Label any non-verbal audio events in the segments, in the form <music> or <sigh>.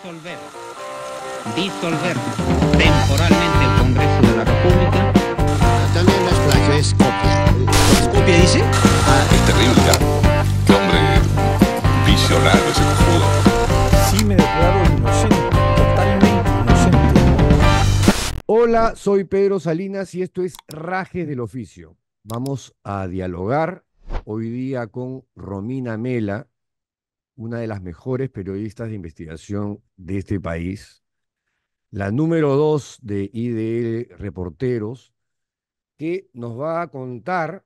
Disolver. Disolver temporalmente el Congreso de la República. también las plagio es copia. ¿Es copia dice? Ah, es terrible. Qué hombre visionario ese cojudo. Sí, me declaro inocente. Totalmente inocente. Hola, soy Pedro Salinas y esto es Raje del Oficio. Vamos a dialogar hoy día con Romina Mela, una de las mejores periodistas de investigación de este país, la número dos de IDL Reporteros, que nos va a contar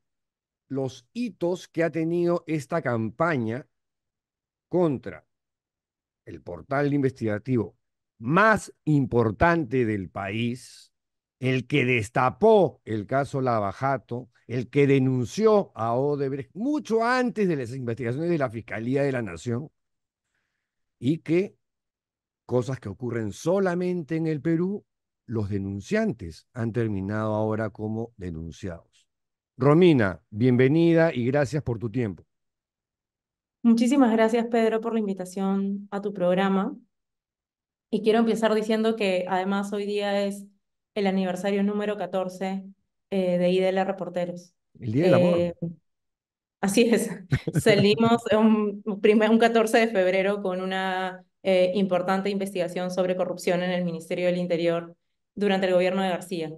los hitos que ha tenido esta campaña contra el portal investigativo más importante del país, el que destapó el caso Lavajato, el que denunció a Odebrecht mucho antes de las investigaciones de la Fiscalía de la Nación, y que cosas que ocurren solamente en el Perú, los denunciantes han terminado ahora como denunciados. Romina, bienvenida y gracias por tu tiempo. Muchísimas gracias, Pedro, por la invitación a tu programa. Y quiero empezar diciendo que además hoy día es el aniversario número 14 eh, de IDL Reporteros. El Día del eh, Amor. Así es. <laughs> Salimos un, un 14 de febrero con una eh, importante investigación sobre corrupción en el Ministerio del Interior durante el gobierno de García.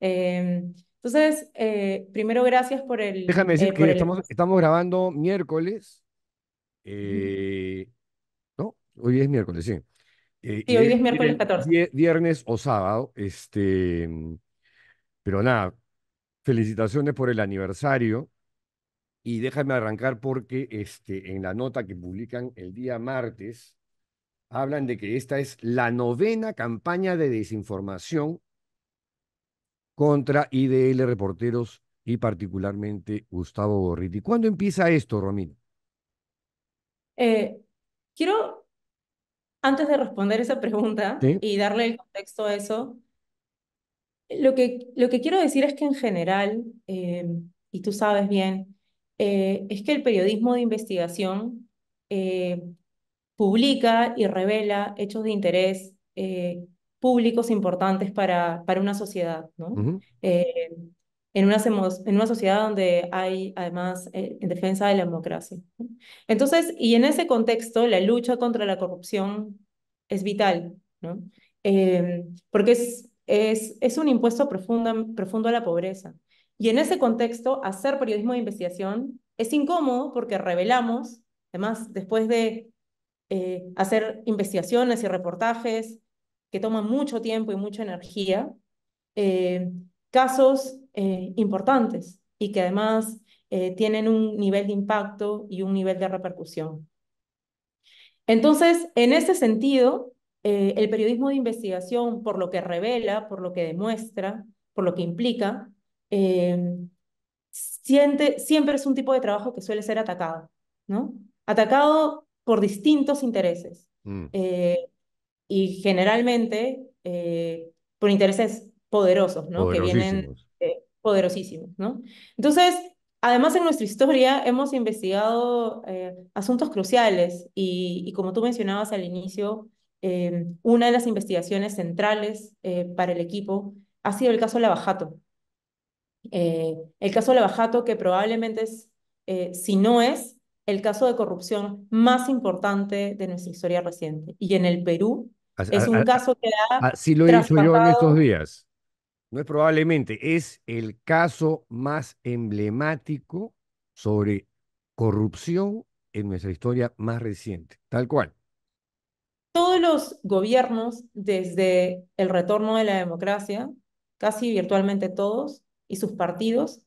Em, entonces, primero, gracias por el... Déjame decir que estamos, grabando miércoles. ¿No? Hoy es miércoles, sí. Eh, y hoy es, miércoles 14. Viernes o sábado, este, pero nada, felicitaciones por el aniversario. Y déjame arrancar porque este, en la nota que publican el día martes, hablan de que esta es la novena campaña de desinformación contra IDL Reporteros y particularmente Gustavo Gorriti. ¿Cuándo empieza esto, Romina? Eh, quiero antes de responder esa pregunta y darle el contexto a eso, lo que, lo que quiero decir es que en general, eh, y tú sabes bien, eh, es que el periodismo de investigación eh, publica y revela hechos de interés públicos importantes para, para una sociedad, ¿no? en una, en una sociedad donde hay además eh, en defensa de la democracia. Entonces, y en ese contexto, la lucha contra la corrupción es vital, ¿no? Eh, porque es, es, es un impuesto profundo, profundo a la pobreza. Y en ese contexto, hacer periodismo de investigación es incómodo porque revelamos, además, después de eh, hacer investigaciones y reportajes que toman mucho tiempo y mucha energía, casos eh, importantes y que además eh, tienen un nivel de impacto y un nivel de repercusión. Entonces, en ese sentido, eh, el periodismo de investigación, por lo que revela, por lo que demuestra, por lo que implica, siente, siempre es un tipo de trabajo que suele ser atacado, ¿no? Atacado por distintos intereses. Mm. y generalmente por intereses poderosos, ¿no? Que vienen eh, poderosísimos, ¿no? Entonces, además en nuestra historia hemos investigado eh, asuntos cruciales y, como tú mencionabas al inicio, em, una de las investigaciones centrales eh, para el equipo ha sido el caso Lavajato. el caso Lavajato que probablemente es, si no es, el caso de corrupción más importante de nuestra historia reciente. Y en el Perú es un caso que ha... Así lo hizo yo en estos días no es probablemente, es el caso más emblemático sobre corrupción en nuestra historia más reciente, tal cual. Todos los gobiernos, desde el retorno de la democracia, casi virtualmente todos, y sus partidos,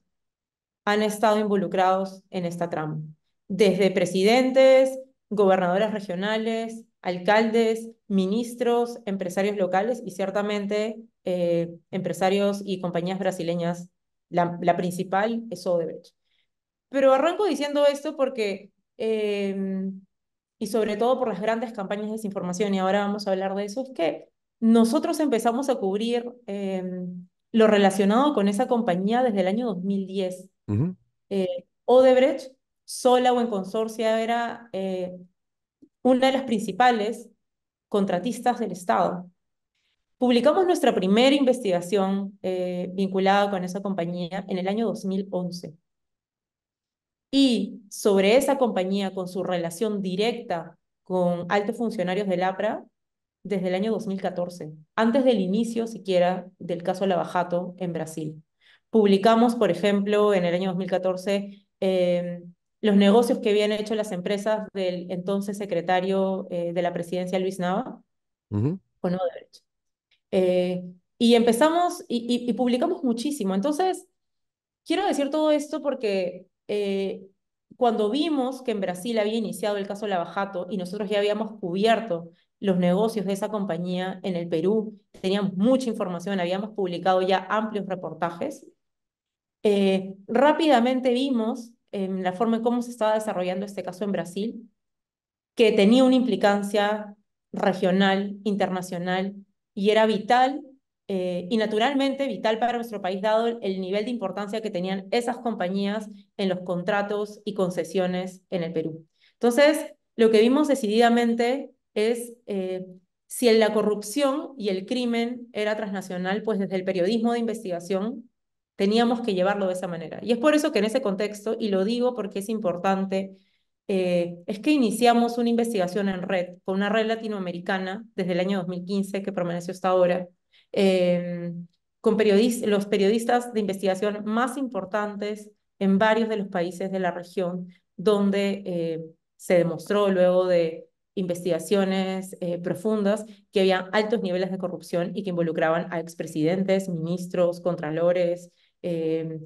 han estado involucrados en esta trama. Desde presidentes, gobernadoras regionales, alcaldes, ministros, empresarios locales y ciertamente eh, empresarios y compañías brasileñas. La, principal es Odebrecht. Pero arranco diciendo esto porque, em, y sobre todo por las grandes campañas de desinformación, y ahora vamos a hablar de eso, es que nosotros empezamos a cubrir em, lo relacionado con esa compañía desde el año 2010. Eh, Odebrecht sola o en consorcio era eh, una de las principales contratistas del Estado. Publicamos nuestra primera investigación eh, vinculada con esa compañía en el año 2011. Y sobre esa compañía, con su relación directa con altos funcionarios del APRA, desde el año 2014, antes del inicio siquiera del caso Lavajato en Brasil. Publicamos, por ejemplo, en el año 2014 los negocios que habían hecho las empresas del entonces secretario eh, de la presidencia, Luis Nava, con eh, y empezamos y, publicamos muchísimo. Entonces, quiero decir todo esto porque eh, cuando vimos que en Brasil había iniciado el caso Lavajato y nosotros ya habíamos cubierto los negocios de esa compañía en el Perú, teníamos mucha información, habíamos publicado ya amplios reportajes, rápidamente vimos en la forma en cómo se estaba desarrollando este caso en Brasil, que tenía una implicancia regional, internacional, y era vital eh, y naturalmente vital para nuestro país, dado el nivel de importancia que tenían esas compañías en los contratos y concesiones en el Perú. Entonces, lo que vimos decididamente es eh, si la corrupción y el crimen era transnacional, pues desde el periodismo de investigación teníamos que llevarlo de esa manera. Y es por eso que en ese contexto, y lo digo porque es importante, eh, es que iniciamos una investigación en red con una red latinoamericana desde el año 2015 que permaneció hasta ahora, eh, con los periodistas de investigación más importantes en varios de los países de la región, donde eh, se demostró luego de investigaciones profundas que había altos niveles de corrupción y que involucraban a expresidentes, ministros, contralores, eh,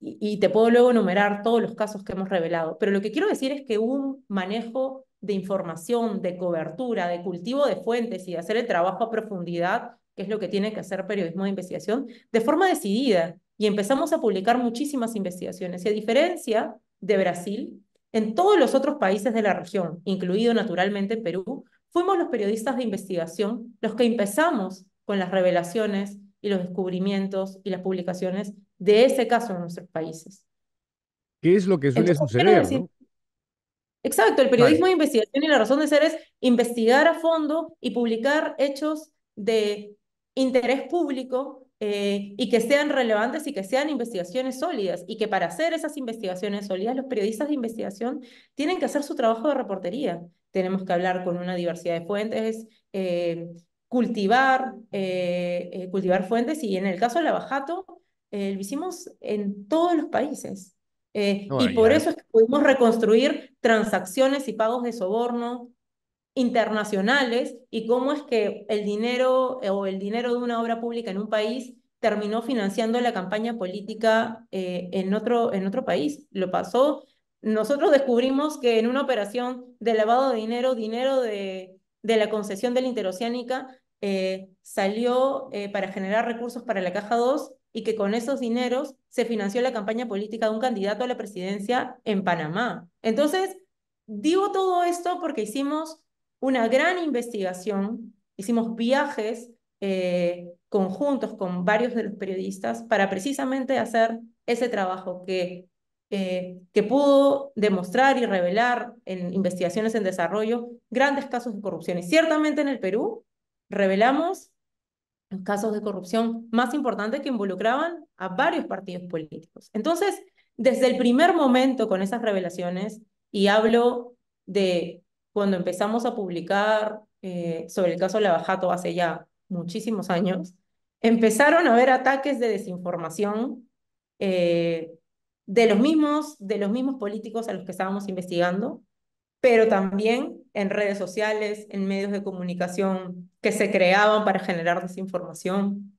y, te puedo luego enumerar todos los casos que hemos revelado, pero lo que quiero decir es que un manejo de información, de cobertura, de cultivo de fuentes y de hacer el trabajo a profundidad, que es lo que tiene que hacer periodismo de investigación, de forma decidida. Y empezamos a publicar muchísimas investigaciones. Y a diferencia de Brasil, en todos los otros países de la región, incluido naturalmente Perú, fuimos los periodistas de investigación los que empezamos con las revelaciones y los descubrimientos y las publicaciones de ese caso en nuestros países. ¿Qué es lo que suele suceder? Exacto, el periodismo de investigación y la razón de ser es investigar a fondo y publicar hechos de interés público eh, y que sean relevantes y que sean investigaciones sólidas y que para hacer esas investigaciones sólidas los periodistas de investigación tienen que hacer su trabajo de reportería. Tenemos que hablar con una diversidad de fuentes, eh, cultivar, eh, eh, cultivar fuentes y en el caso del abajato bajato eh, lo hicimos en todos los países. y por eso es que pudimos reconstruir transacciones y pagos de soborno internacionales y cómo es que el dinero o el dinero de una obra pública en un país terminó financiando la campaña política en, otro, en otro país. Lo pasó. Nosotros descubrimos que en una operación de lavado de dinero, dinero de, de la concesión de la interoceánica eh, salió eh, para generar recursos para la Caja 2 y que con esos dineros se financió la campaña política de un candidato a la presidencia en Panamá. Entonces, digo todo esto porque hicimos una gran investigación, hicimos viajes eh, conjuntos con varios de los periodistas para precisamente hacer ese trabajo que, que pudo demostrar y revelar en investigaciones en desarrollo grandes casos de corrupción. Y ciertamente en el Perú revelamos los casos de corrupción más importantes que involucraban a varios partidos políticos. Entonces, desde el primer momento con esas revelaciones, y hablo de cuando empezamos a publicar eh, sobre el caso Lavajato hace ya muchísimos años, empezaron a haber ataques de desinformación eh, de, los mismos, de los mismos políticos a los que estábamos investigando, pero también en redes sociales, en medios de comunicación que se creaban para generar desinformación.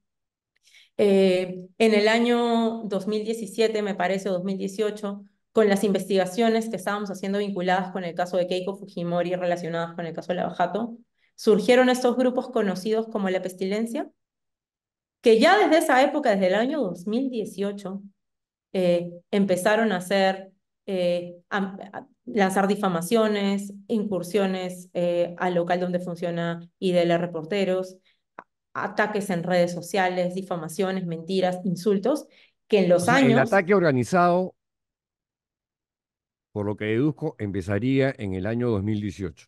Eh, en el año 2017, me parece, o 2018, con las investigaciones que estábamos haciendo vinculadas con el caso de Keiko Fujimori relacionadas con el caso de Lavajato, surgieron estos grupos conocidos como la pestilencia, que ya desde esa época, desde el año 2018, eh, empezaron a hacer eh, lanzar difamaciones, incursiones eh, al local donde funciona IDL Reporteros, ataques en redes sociales, difamaciones, mentiras, insultos, que en los años... El ataque organizado, por lo que deduzco, empezaría en el año 2018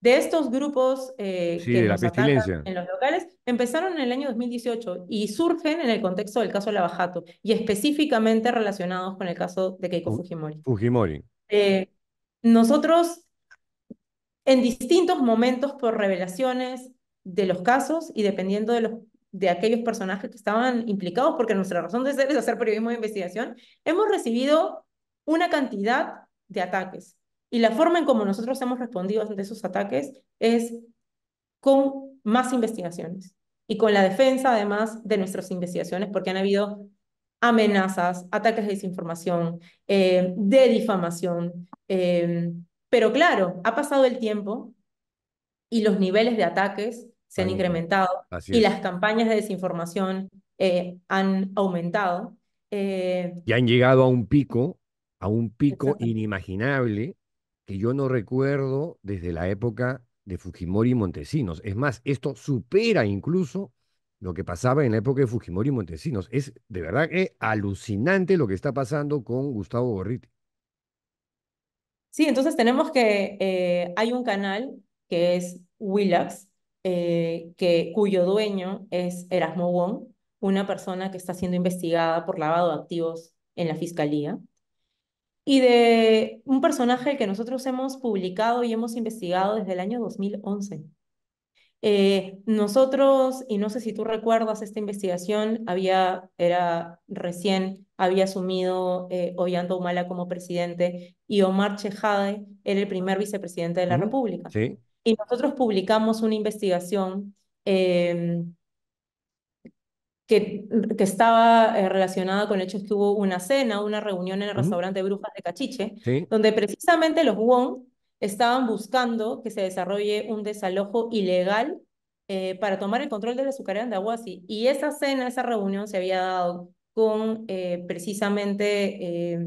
de estos grupos eh, que nos en los locales empezaron en el año 2018 y surgen en el contexto del caso Lavajato y específicamente relacionados con el caso de Keiko Fujimori. Fujimori. Eh, nosotros, en distintos momentos por revelaciones de los casos y dependiendo de los de aquellos personajes que estaban implicados, porque nuestra razón de ser es hacer periodismo de investigación, hemos recibido una cantidad de ataques y la forma en cómo nosotros hemos respondido ante esos ataques es con más investigaciones y con la defensa además de nuestras investigaciones, porque han habido amenazas, ataques de desinformación, eh, de difamación. Em, pero claro, ha pasado el tiempo y los niveles de ataques se han incrementado y las campañas de desinformación eh, han aumentado. Eh, y han llegado a un pico, a un pico inimaginable que yo no recuerdo desde la época de Fujimori y Montesinos. Es más, esto supera incluso lo que pasaba en la época de Fujimori y Montesinos. Es de verdad que alucinante lo que está pasando con Gustavo Gorriti. Sí, entonces tenemos que eh, hay un canal que es Willax, eh, que, cuyo dueño es Erasmo Wong, una persona que está siendo investigada por lavado de activos en la fiscalía y de un personaje que nosotros hemos publicado y hemos investigado desde el año 2011. Eh, nosotros, y no sé si tú recuerdas esta investigación, había, era recién, había asumido eh, Ollanta Humala como presidente y Omar Chejade era el primer vicepresidente de la República. Y nosotros publicamos una investigación em, que, estaba eh, relacionada con el hecho que hubo una cena, una reunión en el restaurante Brujas de Cachiche, donde precisamente los Wong estaban buscando que se desarrolle un desalojo ilegal eh, para tomar el control de la azucarera de Aguasi. Y esa cena, esa reunión se había dado con eh, precisamente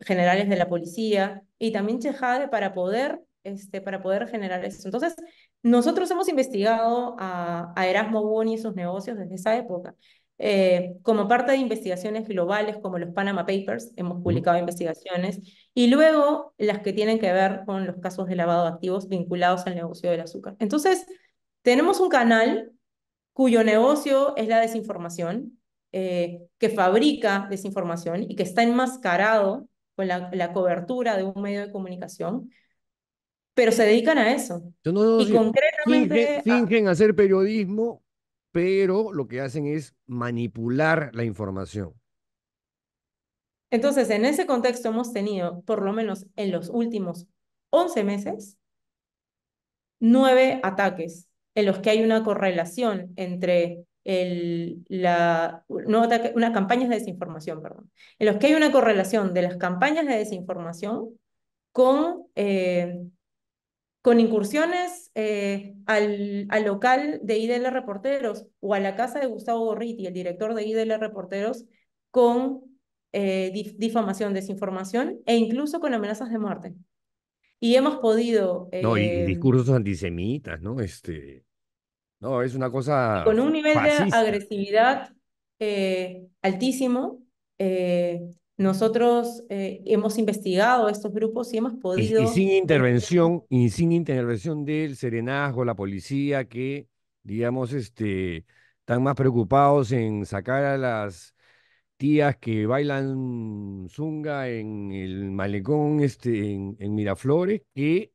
generales de la policía y también Chejade para poder, este, para poder generar eso. Entonces, nosotros hemos investigado a, Erasmo Boni y sus negocios desde esa época. Eh, como parte de investigaciones globales como los Panama Papers, hemos publicado investigaciones, y luego las que tienen que ver con los casos de lavado de activos vinculados al negocio del azúcar. Entonces, tenemos un canal cuyo negocio es la desinformación, eh, que fabrica desinformación y que está enmascarado con la cobertura de un medio de comunicación, pero se dedican a eso. no, y concretamente... Ah. Fingen, hacer periodismo, pero lo que hacen es manipular la información. Entonces, en ese contexto hemos tenido, por lo menos en los últimos 11 meses, nueve ataques en los que hay una correlación entre el, la, no, de desinformación, perdón, en los que hay una correlación de las campañas de desinformación con eh, con incursiones eh, al, local de IDL Reporteros o a la casa de Gustavo Gorriti, el director de IDL Reporteros, con eh, difamación, desinformación e incluso con amenazas de muerte. Y hemos podido... no, y, eh, discursos antisemitas, ¿no? Este, no, es una cosa... Con un nivel de agresividad altísimo. Nosotros eh, hemos investigado estos grupos y hemos podido... Y, sin intervención, y sin intervención del serenazgo, la policía, que, digamos, este, están más preocupados en sacar a las tías que bailan zunga en el malecón, este, en Miraflores, que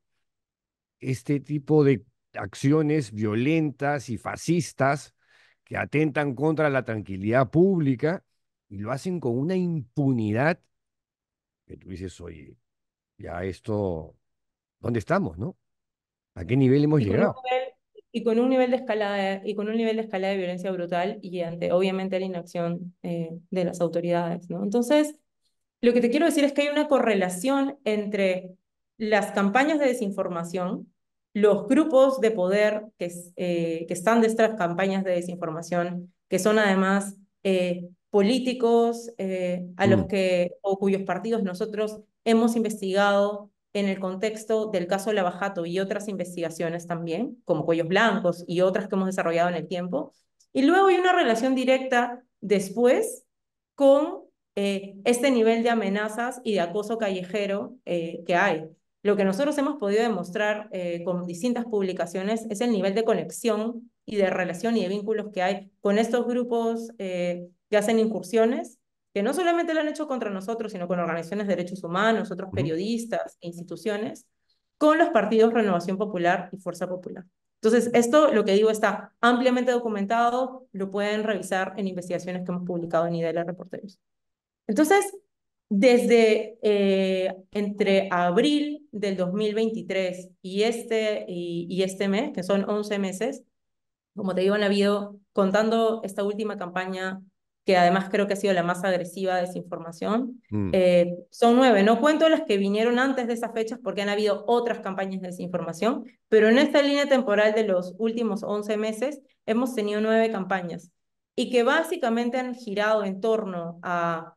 este tipo de acciones violentas y fascistas que atentan contra la tranquilidad pública y lo hacen con una impunidad que tú dices, oye, ya esto, ¿dónde estamos, no? ¿A qué nivel hemos llegado? y con un nivel de escalada y con un nivel de escalada de violencia brutal y ante obviamente la inacción eh, de las autoridades, ¿no? Entonces, lo que te quiero decir es que hay una correlación entre las campañas de desinformación, los grupos de poder que, eh, que están de estas campañas de desinformación, que son además eh, políticos eh, a los mm. que, o cuyos partidos nosotros hemos investigado en el contexto del caso Lavajato y otras investigaciones también, como Cuellos Blancos y otras que hemos desarrollado en el tiempo. Y luego hay una relación directa después con eh, este nivel de amenazas y de acoso callejero eh, que hay. Lo que nosotros hemos podido demostrar con distintas publicaciones es el nivel de conexión y de relación y de vínculos que hay con estos grupos que hacen incursiones que no solamente lo han hecho contra nosotros, sino con organizaciones de derechos humanos, otros periodistas e instituciones, con los partidos Renovación Popular y Fuerza Popular. Entonces, esto, lo que digo, está ampliamente documentado, lo pueden revisar en investigaciones que hemos publicado en IDELA Reporteros. Entonces, desde eh, entre abril del 2023 y este, y, y este mes, que son 11 meses, como te digo, han habido, contando esta última campaña que además creo que ha sido la más agresiva desinformación. Mm. Eh, son nueve, no cuento las que vinieron antes de esas fechas porque han habido otras campañas de desinformación, pero en esta línea temporal de los últimos 11 meses hemos tenido nueve campañas y que básicamente han girado en torno a,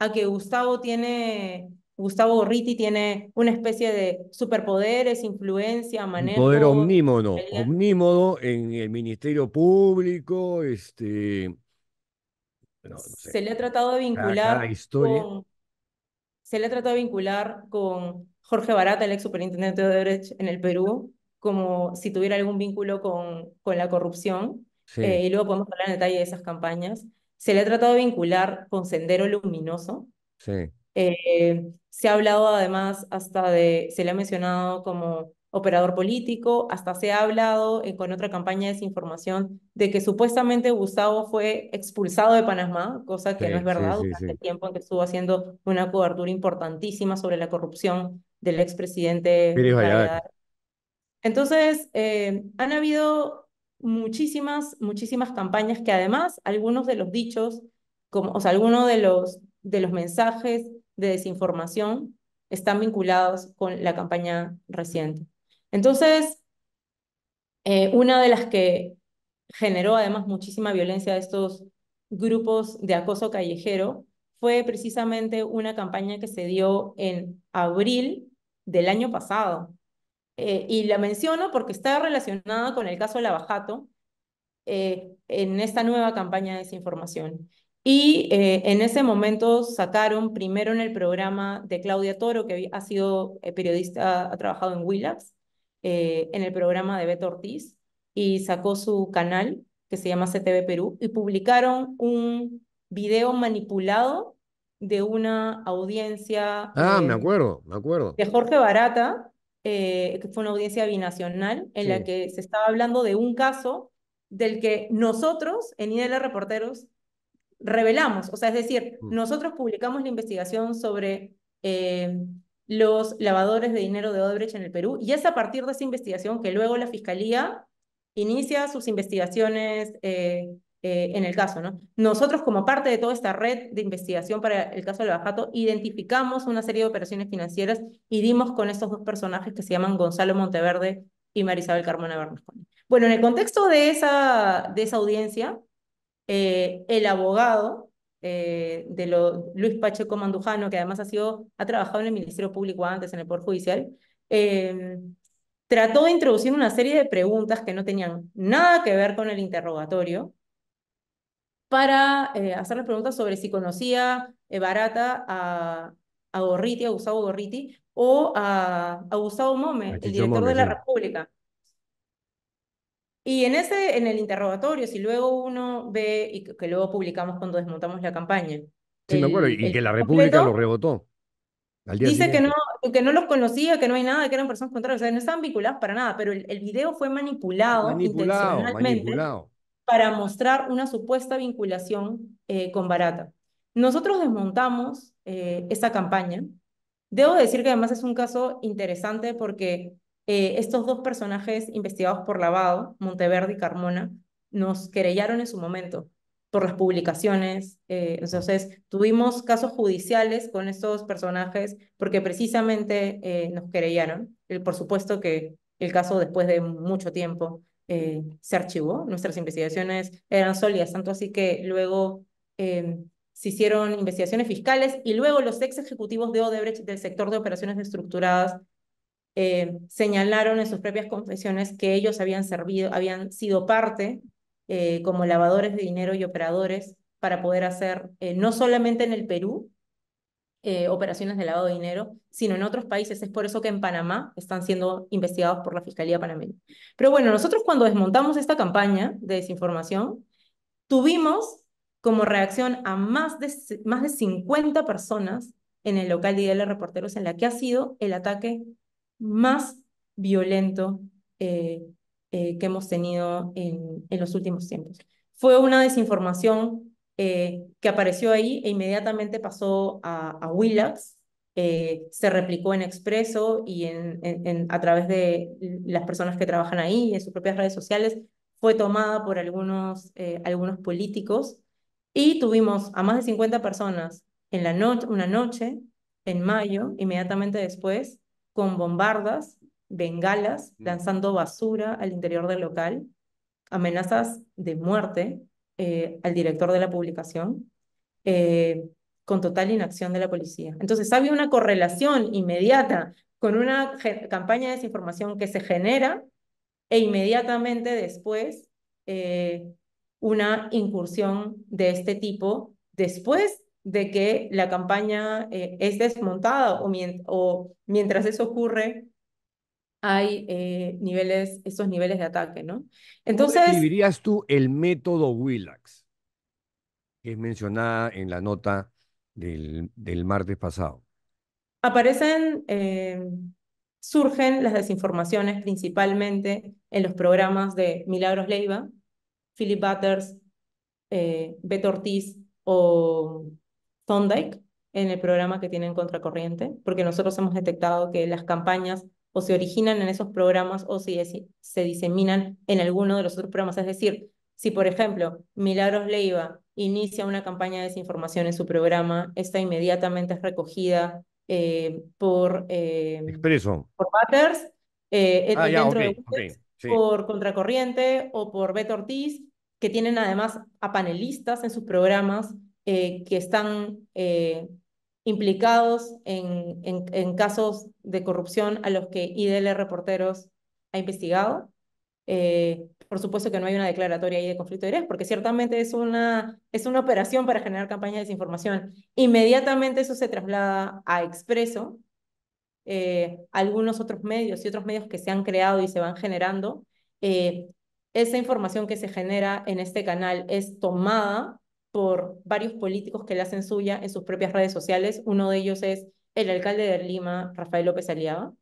a que Gustavo tiene... Gustavo Gorriti tiene una especie de superpoderes, influencia, manera poder omnímodo, omnímodo en el Ministerio Público, este, se le ha tratado de vincular Con, se le ha tratado de vincular con Jorge Barata, el ex superintendente de Odebrecht en el Perú, como si tuviera algún vínculo con, con la corrupción. Eh, y luego podemos hablar en detalle de esas campañas. Se le ha tratado de vincular con Sendero Luminoso. Eh, se ha hablado además hasta de, se le ha mencionado como operador político, hasta se ha hablado con otra campaña de desinformación de que supuestamente Gustavo fue expulsado de Panamá, cosa que no es verdad, durante el tiempo en que estuvo haciendo una cobertura importantísima sobre la corrupción del expresidente. Entonces, eh, han habido muchísimas, muchísimas campañas que además algunos de los dichos, como, o sea, algunos de los, de los mensajes de desinformación están vinculados con la campaña reciente. Entonces, eh, una de las que generó además muchísima violencia a estos grupos de acoso callejero fue precisamente una campaña que se dio en abril del año pasado. Eh, y la menciono porque está relacionada con el caso Lavajato eh, en esta nueva campaña de desinformación. Y eh, en ese momento sacaron primero en el programa de Claudia Toro, que ha sido periodista, ha trabajado en Willax, eh, en el programa de Beto Ortiz y sacó su canal que se llama CTV Perú y publicaron un video manipulado de una audiencia. Ah, me eh, acuerdo, me acuerdo. De Jorge Barata, eh, que fue una audiencia binacional en la que se estaba hablando de un caso del que nosotros en IDL Reporteros revelamos, o sea, es decir, mm. nosotros publicamos la investigación sobre los lavadores de dinero de Odebrecht en el Perú. Y es a partir de esa investigación que luego la Fiscalía inicia sus investigaciones eh, eh, en el caso. ¿no? Nosotros, como parte de toda esta red de investigación para el caso de Bajato, identificamos una serie de operaciones financieras y dimos con estos dos personajes que se llaman Gonzalo Monteverde y Marisabel Carmona Bernasconi. Bueno, en el contexto de esa, de esa audiencia, eh, el abogado eh, de Luis Pacheco Mandujano, que además ha, sido, ha trabajado en el Ministerio Público antes, en el Poder Judicial, em, trató de introducir una serie de preguntas que no tenían nada que ver con el interrogatorio para eh, hacer las preguntas sobre si conocía eh, Barata a, Gorriti, a Gustavo Gorriti, o a, Gustavo Mome, el director de la República. Y en, ese, en el interrogatorio, si luego uno ve, y que, luego publicamos cuando desmontamos la campaña. Sí, me acuerdo, y que la República lo rebotó. dice que no, que no los conocía, que no hay nada, que eran personas contrarias, o sea, no estaban vinculadas para nada, pero el, video fue manipulado, manipulado intencionalmente para mostrar una supuesta vinculación eh, con Barata. Nosotros desmontamos eh, esa campaña. Debo decir que además es un caso interesante porque eh, estos dos personajes investigados por Lavado, Monteverde y Carmona, nos querellaron en su momento por las publicaciones. Eh, entonces, tuvimos casos judiciales con estos personajes porque precisamente eh, nos querellaron. por supuesto que el caso después de mucho tiempo se archivó. Nuestras investigaciones eran sólidas, tanto así que luego se hicieron investigaciones fiscales y luego los ex ejecutivos de Odebrecht del sector de operaciones estructuradas eh, señalaron en sus propias confesiones que ellos habían servido, habían sido parte eh, como lavadores de dinero y operadores para poder hacer eh, no solamente en el Perú operaciones de lavado de dinero, sino en otros países. Es por eso que en Panamá están siendo investigados por la Fiscalía Panameña. Pero bueno, nosotros cuando desmontamos esta campaña de desinformación, tuvimos como reacción a más de, más de 50 personas en el local de IDL Reporteros, en la que ha sido el ataque más violento eh, eh, que hemos tenido en, los últimos tiempos. Fue una desinformación eh, que apareció ahí e inmediatamente pasó a, a Willax, se replicó en Expreso y en, a través de las personas que trabajan ahí en sus propias redes sociales, fue tomada por algunos, algunos políticos y tuvimos a más de 50 personas en la noche, una noche, en mayo, inmediatamente después, con bombardas, bengalas, mm. lanzando basura al interior del local, amenazas de muerte eh, al director de la publicación, eh, con total inacción de la policía. Entonces había una correlación inmediata con una campaña de desinformación que se genera e inmediatamente después eh, una incursión de este tipo, después de que la campaña eh, es desmontada o, mientras eso ocurre hay eh, niveles, esos niveles de ataque, ¿no? Entonces... ¿Cómo tú el método Willax, que es mencionada en la nota del, del martes pasado? Aparecen, eh, surgen las desinformaciones principalmente en los programas de Milagros Leiva, Philip Butters, Beto Ortiz o Thondike en el programa que tienen Contracorriente, porque nosotros hemos detectado que las campañas o se originan en esos programas o si se, diseminan en alguno de los otros programas. Es decir, si por ejemplo Milagros Leiva inicia una campaña de desinformación en su programa, esta inmediatamente es recogida eh, por, eh, por por Contracorriente o por Beto Ortiz, que tienen además a panelistas en sus programas eh, que están eh, implicados en, en, casos de corrupción a los que IDL Reporteros ha investigado. Eh, por supuesto que no hay una declaratoria ahí de conflicto de interés, porque ciertamente es una, es una operación para generar campaña de desinformación. Inmediatamente eso se traslada a Expreso, algunos otros medios y otros medios que se han creado y se van generando. esa información que se genera en este canal es tomada por varios políticos que la hacen suya en sus propias redes sociales. Uno de ellos es el alcalde de Lima, Rafael López Aliaga,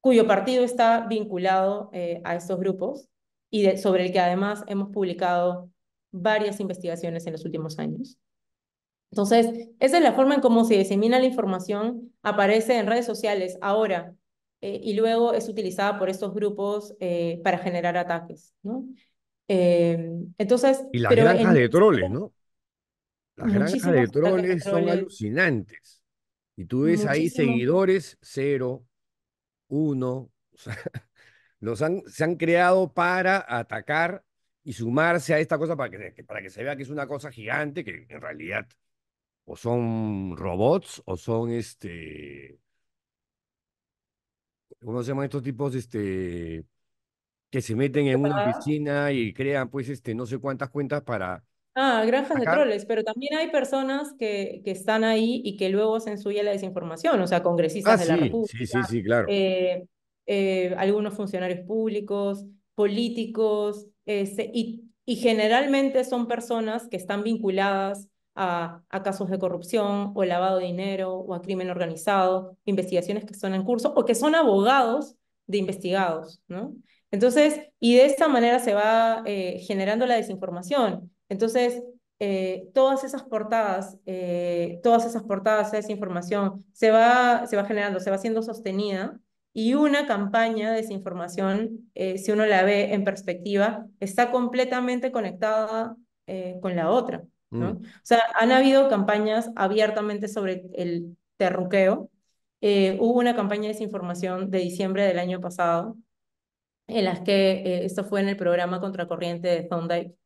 cuyo partido está vinculado eh, a estos grupos y sobre el que además hemos publicado varias investigaciones en los últimos años. Entonces, esa es la forma en cómo se disemina la información, aparece en redes sociales ahora eh, y luego es utilizada por estos grupos eh, para generar ataques. ¿no? Em, entonces, y las granjas de troles, ¿no? Las granjas de troles, son alucinantes. Y tú ves ahí seguidores, cero, uno. O sea, <laughs> los se han creado para atacar y sumarse a esta cosa para que, para que se vea que es una cosa gigante, que en realidad o son robots o son este. ¿Cómo se llaman estos tipos? Este que se meten en una piscina y crean pues este no sé cuántas cuentas para... Ah, granjas de troles, pero también hay personas que, que, están ahí y que luego se ensuye la desinformación, o sea, ah, congresistas de la República. Sí, sí, sí, claro. Eh, eh, algunos funcionarios públicos, políticos, este y, y generalmente son personas que están vinculadas a, a, casos de corrupción o lavado de dinero o a crimen organizado, investigaciones que son en curso o que son abogados de investigados, ¿no? Entonces, y de esta manera se va eh, generando la desinformación. Entonces, eh, todas esas portadas, eh, todas esas portadas, de desinformación se va, se va generando, se va siendo sostenida y una campaña de desinformación, si uno la ve en perspectiva, está completamente conectada con la otra. Mm. O sea, han habido campañas abiertamente sobre el terruqueo. hubo una campaña de desinformación de diciembre del año pasado en las que, eh, esto fue en el programa Contracorriente de Thondike,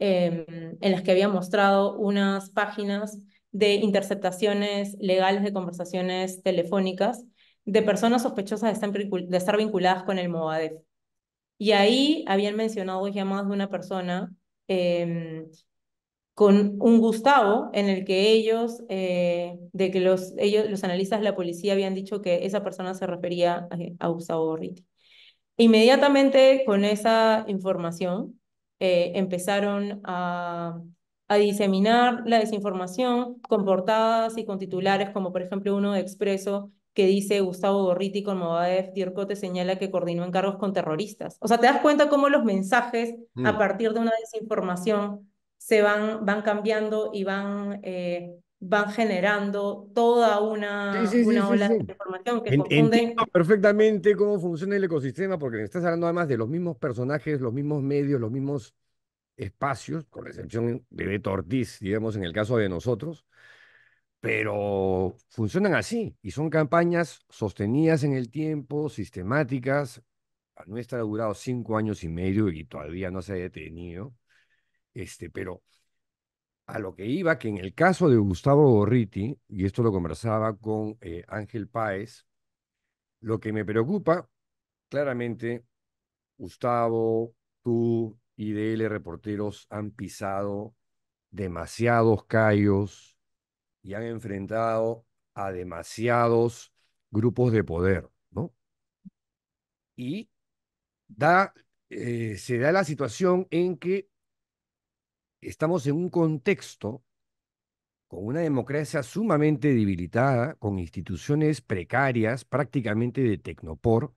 em, en las que había mostrado unas páginas de interceptaciones legales de conversaciones telefónicas de personas sospechosas de estar, vinculadas con el Movadef. Y ahí habían mencionado llamadas de una persona em, con un Gustavo en el que ellos, eh, de que los, ellos, los analistas de la policía habían dicho que esa persona se refería a, a Gustavo Borriti. Inmediatamente con esa información eh, empezaron a, diseminar la desinformación con portadas y con titulares, como por ejemplo uno de Expreso que dice Gustavo Gorriti con Movadef Dircote señala que coordinó encargos con terroristas. O sea, te das cuenta cómo los mensajes a mm. partir de una desinformación se van, van cambiando y van eh, van generando toda una, una ola de información que perfectamente cómo funciona el ecosistema, porque me estás hablando además de los mismos personajes, los mismos medios, los mismos espacios, con excepción de Beto Ortiz, digamos, en el caso de nosotros, pero funcionan así y son campañas sostenidas en el tiempo, sistemáticas. La nuestra ha durado cinco años y medio y todavía no se ha detenido, este, pero a lo que iba, que en el caso de Gustavo Gorriti, y esto lo conversaba con eh, Ángel Páez, lo que me preocupa, claramente, Gustavo, tú, y DL Reporteros han pisado demasiados callos y han enfrentado a demasiados grupos de poder, ¿no? Y da, eh, se da la situación en que estamos en un contexto con una democracia sumamente debilitada, con instituciones precarias, prácticamente de tecnopor,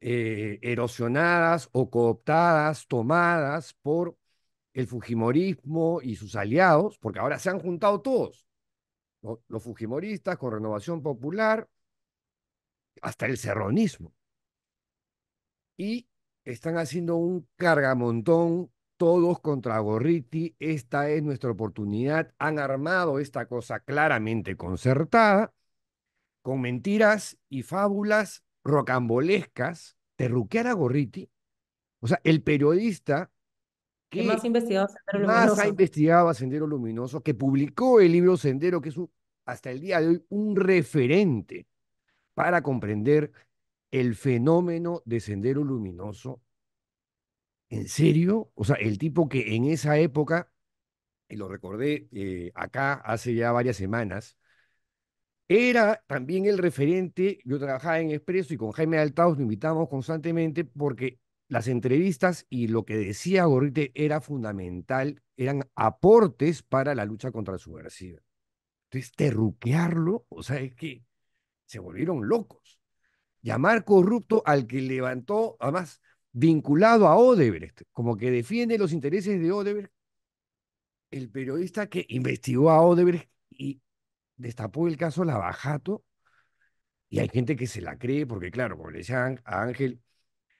eh, erosionadas o cooptadas, tomadas por el Fujimorismo y sus aliados, porque ahora se han juntado todos, los Fujimoristas con Renovación Popular, hasta el serronismo. Y están haciendo un cargamontón todos contra Gorriti, esta es nuestra oportunidad, han armado esta cosa claramente concertada, con mentiras y fábulas rocambolescas, terruquear a Gorriti, o sea, el periodista que más, ha investigado a Sendero Luminoso, que publicó el libro Sendero, que es hasta el día de hoy un referente para comprender el fenómeno de Sendero Luminoso ¿En serio? O sea, el tipo que en esa época, y lo recordé eh, acá hace ya varias semanas, era también el referente, yo trabajaba en Expreso y con Jaime Altaos lo invitamos constantemente porque las entrevistas y lo que decía Gorrite era fundamental, eran aportes para la lucha contra la subversiva. Entonces, terruquearlo, o sea, es que se volvieron locos. Llamar corrupto al que levantó, además, vinculado a Odebrecht, como que defiende los intereses de Odebrecht, el periodista que investigó a Odebrecht y destapó el caso Lavajato, y hay gente que se la cree, porque claro, como le decía a Ángel,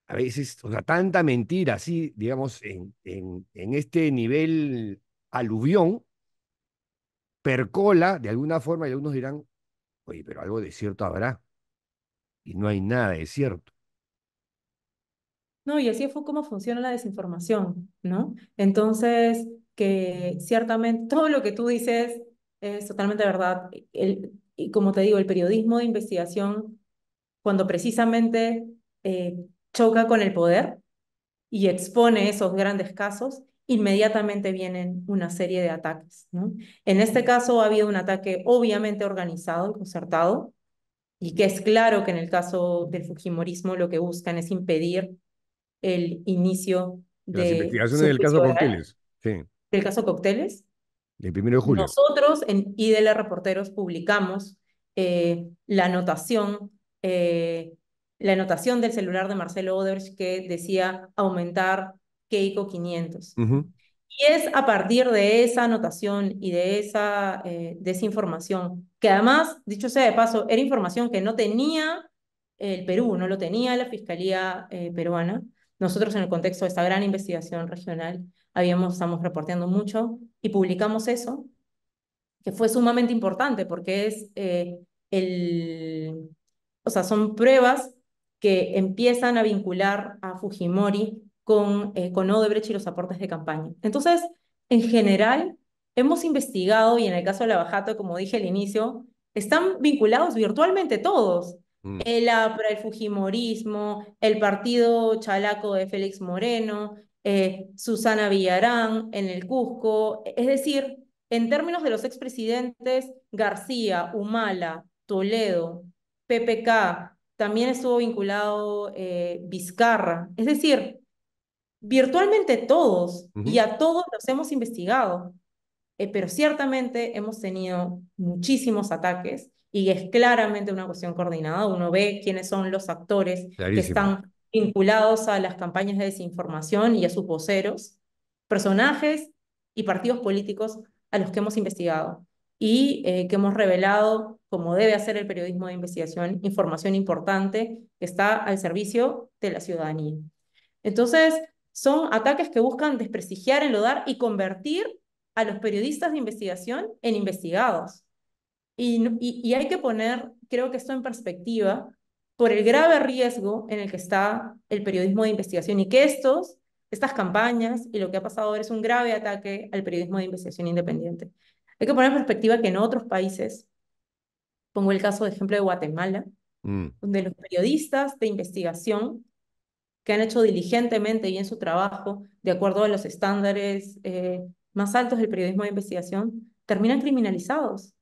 a veces, o sea, tanta mentira así, digamos, en, en, en este nivel aluvión, percola de alguna forma y algunos dirán, oye, pero algo de cierto habrá. Y no hay nada de cierto. No, y así fue como funciona la desinformación, ¿no? Entonces, que ciertamente <laughs> todo lo que tú dices es totalmente verdad. E, el, y como te digo, el periodismo de investigación, cuando precisamente eh, choca con el poder y expone esos grandes casos, inmediatamente vienen una serie de ataques. ¿no? En este caso ha habido un ataque obviamente organizado y concertado, y que es claro que en el caso del Fujimorismo lo que buscan es impedir el inicio de... Las investigaciones del caso Cocteles. Sí. Del caso Cocteles. El primero de julio. Nosotros en IDL Reporteros publicamos eh, la anotación eh, la anotación del celular de Marcelo Odebrecht que decía aumentar Keiko 500. Y es a partir de esa anotación y de esa, eh, que además, dicho sea de paso, era información que no tenía el Perú, no lo tenía la Fiscalía eh, Peruana, nosotros en el contexto de esta gran investigación regional habíamos, estamos reportando mucho y publicamos eso, que fue sumamente importante porque es eh, el, o sea, son pruebas que empiezan a vincular a Fujimori con, eh, con Odebrecht y los aportes de campaña. Entonces, en general, hemos investigado y en el caso de la Bajato, como dije al inicio, están vinculados virtualmente todos. Mm. el APRA, el Fujimorismo, el partido chalaco de Félix Moreno, eh, Susana Villarán en el Cusco. Es decir, en términos de los expresidentes, García, Humala, Toledo, PPK, también estuvo vinculado eh, Vizcarra. Es decir, virtualmente todos y a todos los hemos investigado, eh, pero ciertamente hemos tenido muchísimos ataques y es claramente una cuestión coordinada. Uno ve quiénes son los actores que están vinculados a las campañas de desinformación y a sus voceros, personajes y partidos políticos a los que hemos investigado y eh, que hemos revelado, como debe hacer el periodismo de investigación, información importante que está al servicio de la ciudadanía. Entonces, son ataques que buscan desprestigiar, enlodar y convertir a los periodistas de investigación en investigados y, hay que poner, creo que esto en perspectiva, por el grave riesgo en el que está el periodismo de investigación y que estos, estas campañas y lo que ha pasado ahora es un grave ataque al periodismo de investigación independiente. Hay que poner en perspectiva que en otros países, pongo el caso de ejemplo de Guatemala, mm. donde los periodistas de investigación que han hecho diligentemente y en su trabajo, de acuerdo a los estándares eh, más altos del periodismo de investigación, terminan criminalizados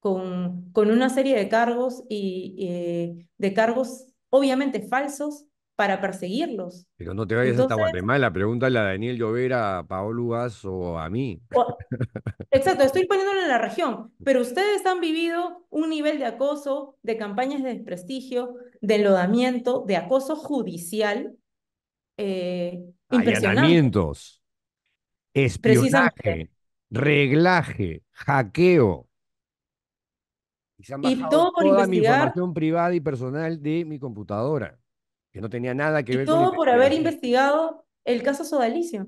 con, con una serie de cargos y eh, de cargos obviamente falsos para perseguirlos. Pero no te vayas hasta Guatemala, pregúntale a Daniel Llovera, a Paolo Ugas o a mí. exacto, estoy <laughs> poniéndolo en la región, pero ustedes han vivido un nivel de acoso, de campañas de desprestigio, de enlodamiento, de acoso judicial. Eh, Allanamientos, espionaje, reglaje, hackeo. Y todo por toda mi información privada y personal de mi computadora, que no tenía nada que ver todo Y todo por haber investigado el caso Sodalicio.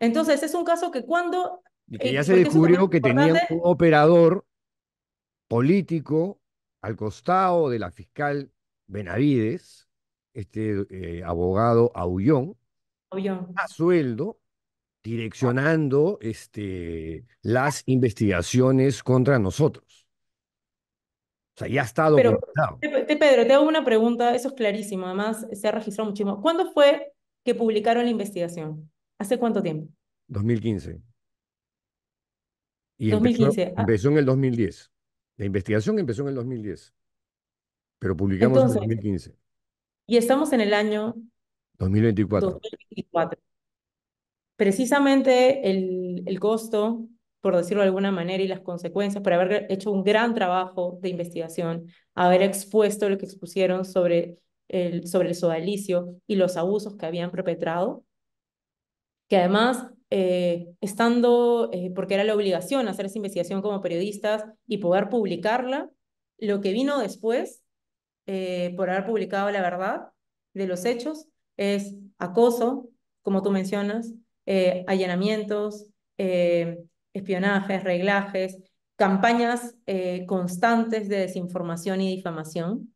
Entonces, es un caso que cuando... Y que eh, ya se descubrió que tenía un operador político al costado de la fiscal Benavides, este eh, abogado Aullón, a sueldo, direccionando este, las investigaciones contra nosotros ya ha estado. Pedro, te hago una pregunta, eso es clarísimo, además se ha registrado muchísimo. ¿Cuándo fue que publicaron la investigación? ¿Hace cuánto tiempo? 2015. Y 2015. Ah. Empezó, en el 2010. La investigación empezó en el 2010, pero publicamos en el 2015. Y estamos en el año 2024. Precisamente el, el costo por decirlo de alguna manera, y las consecuencias por haber hecho un gran trabajo de investigación, haber expuesto lo que expusieron sobre el, sobre el sodalicio y los abusos que habían perpetrado, que además, eh, estando, eh, porque era la obligación hacer esa investigación como periodistas y poder publicarla, lo que vino después, eh, por haber publicado la verdad de los hechos, es acoso, como tú mencionas, allanamientos, espionajes, reglajes, campañas eh, constantes de desinformación y difamación,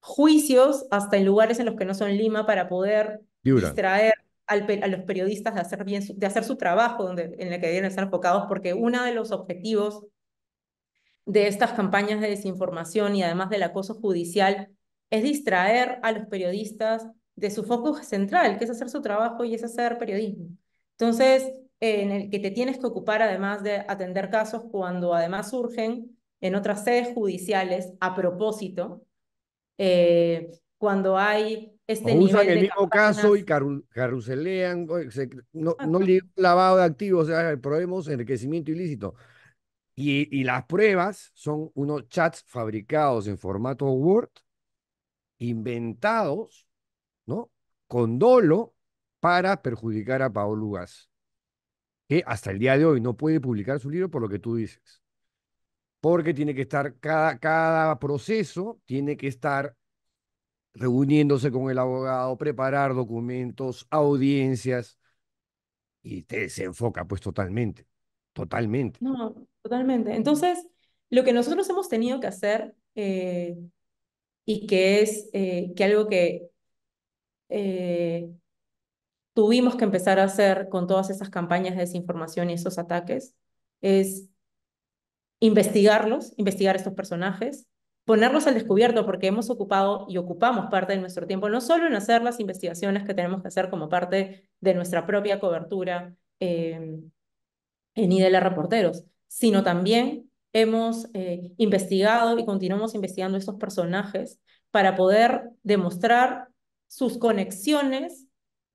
juicios hasta en lugares en los que no son Lima para poder distraer a los periodistas de hacer, bien su, de hacer su trabajo donde, en el que deben estar enfocados, porque uno de los objetivos de estas campañas de desinformación y además del acoso judicial es distraer a los periodistas de su foco central, que es hacer su trabajo y es hacer periodismo. Entonces, en el que te tienes que ocupar además de atender casos cuando además surgen en otras sedes judiciales a propósito, eh, cuando hay este usan el mismo caso y carrucelean, no, no no lavado de activos, o sea, probemos enriquecimiento ilícito. Y, y, las pruebas son unos chats fabricados en formato Word, inventados, ¿no? Con dolo para perjudicar a Paolo Lugas hasta el día de hoy no puede publicar su libro por lo que tú dices. Porque tiene que estar, cada, cada proceso tiene que estar reuniéndose con el abogado, preparar documentos, audiencias, y te desenfoca pues totalmente, totalmente. No, totalmente. Entonces, lo que nosotros hemos tenido que hacer, eh, y que es eh, que algo que eh, tuvimos que empezar a hacer con todas esas campañas de desinformación y esos ataques es investigarlos, investigar estos personajes, ponerlos al descubierto porque hemos ocupado y ocupamos parte de nuestro tiempo, no solo en hacer las investigaciones que tenemos que hacer como parte de nuestra propia cobertura eh, en IDL Reporteros, sino también hemos eh, investigado y continuamos investigando estos personajes para poder demostrar sus conexiones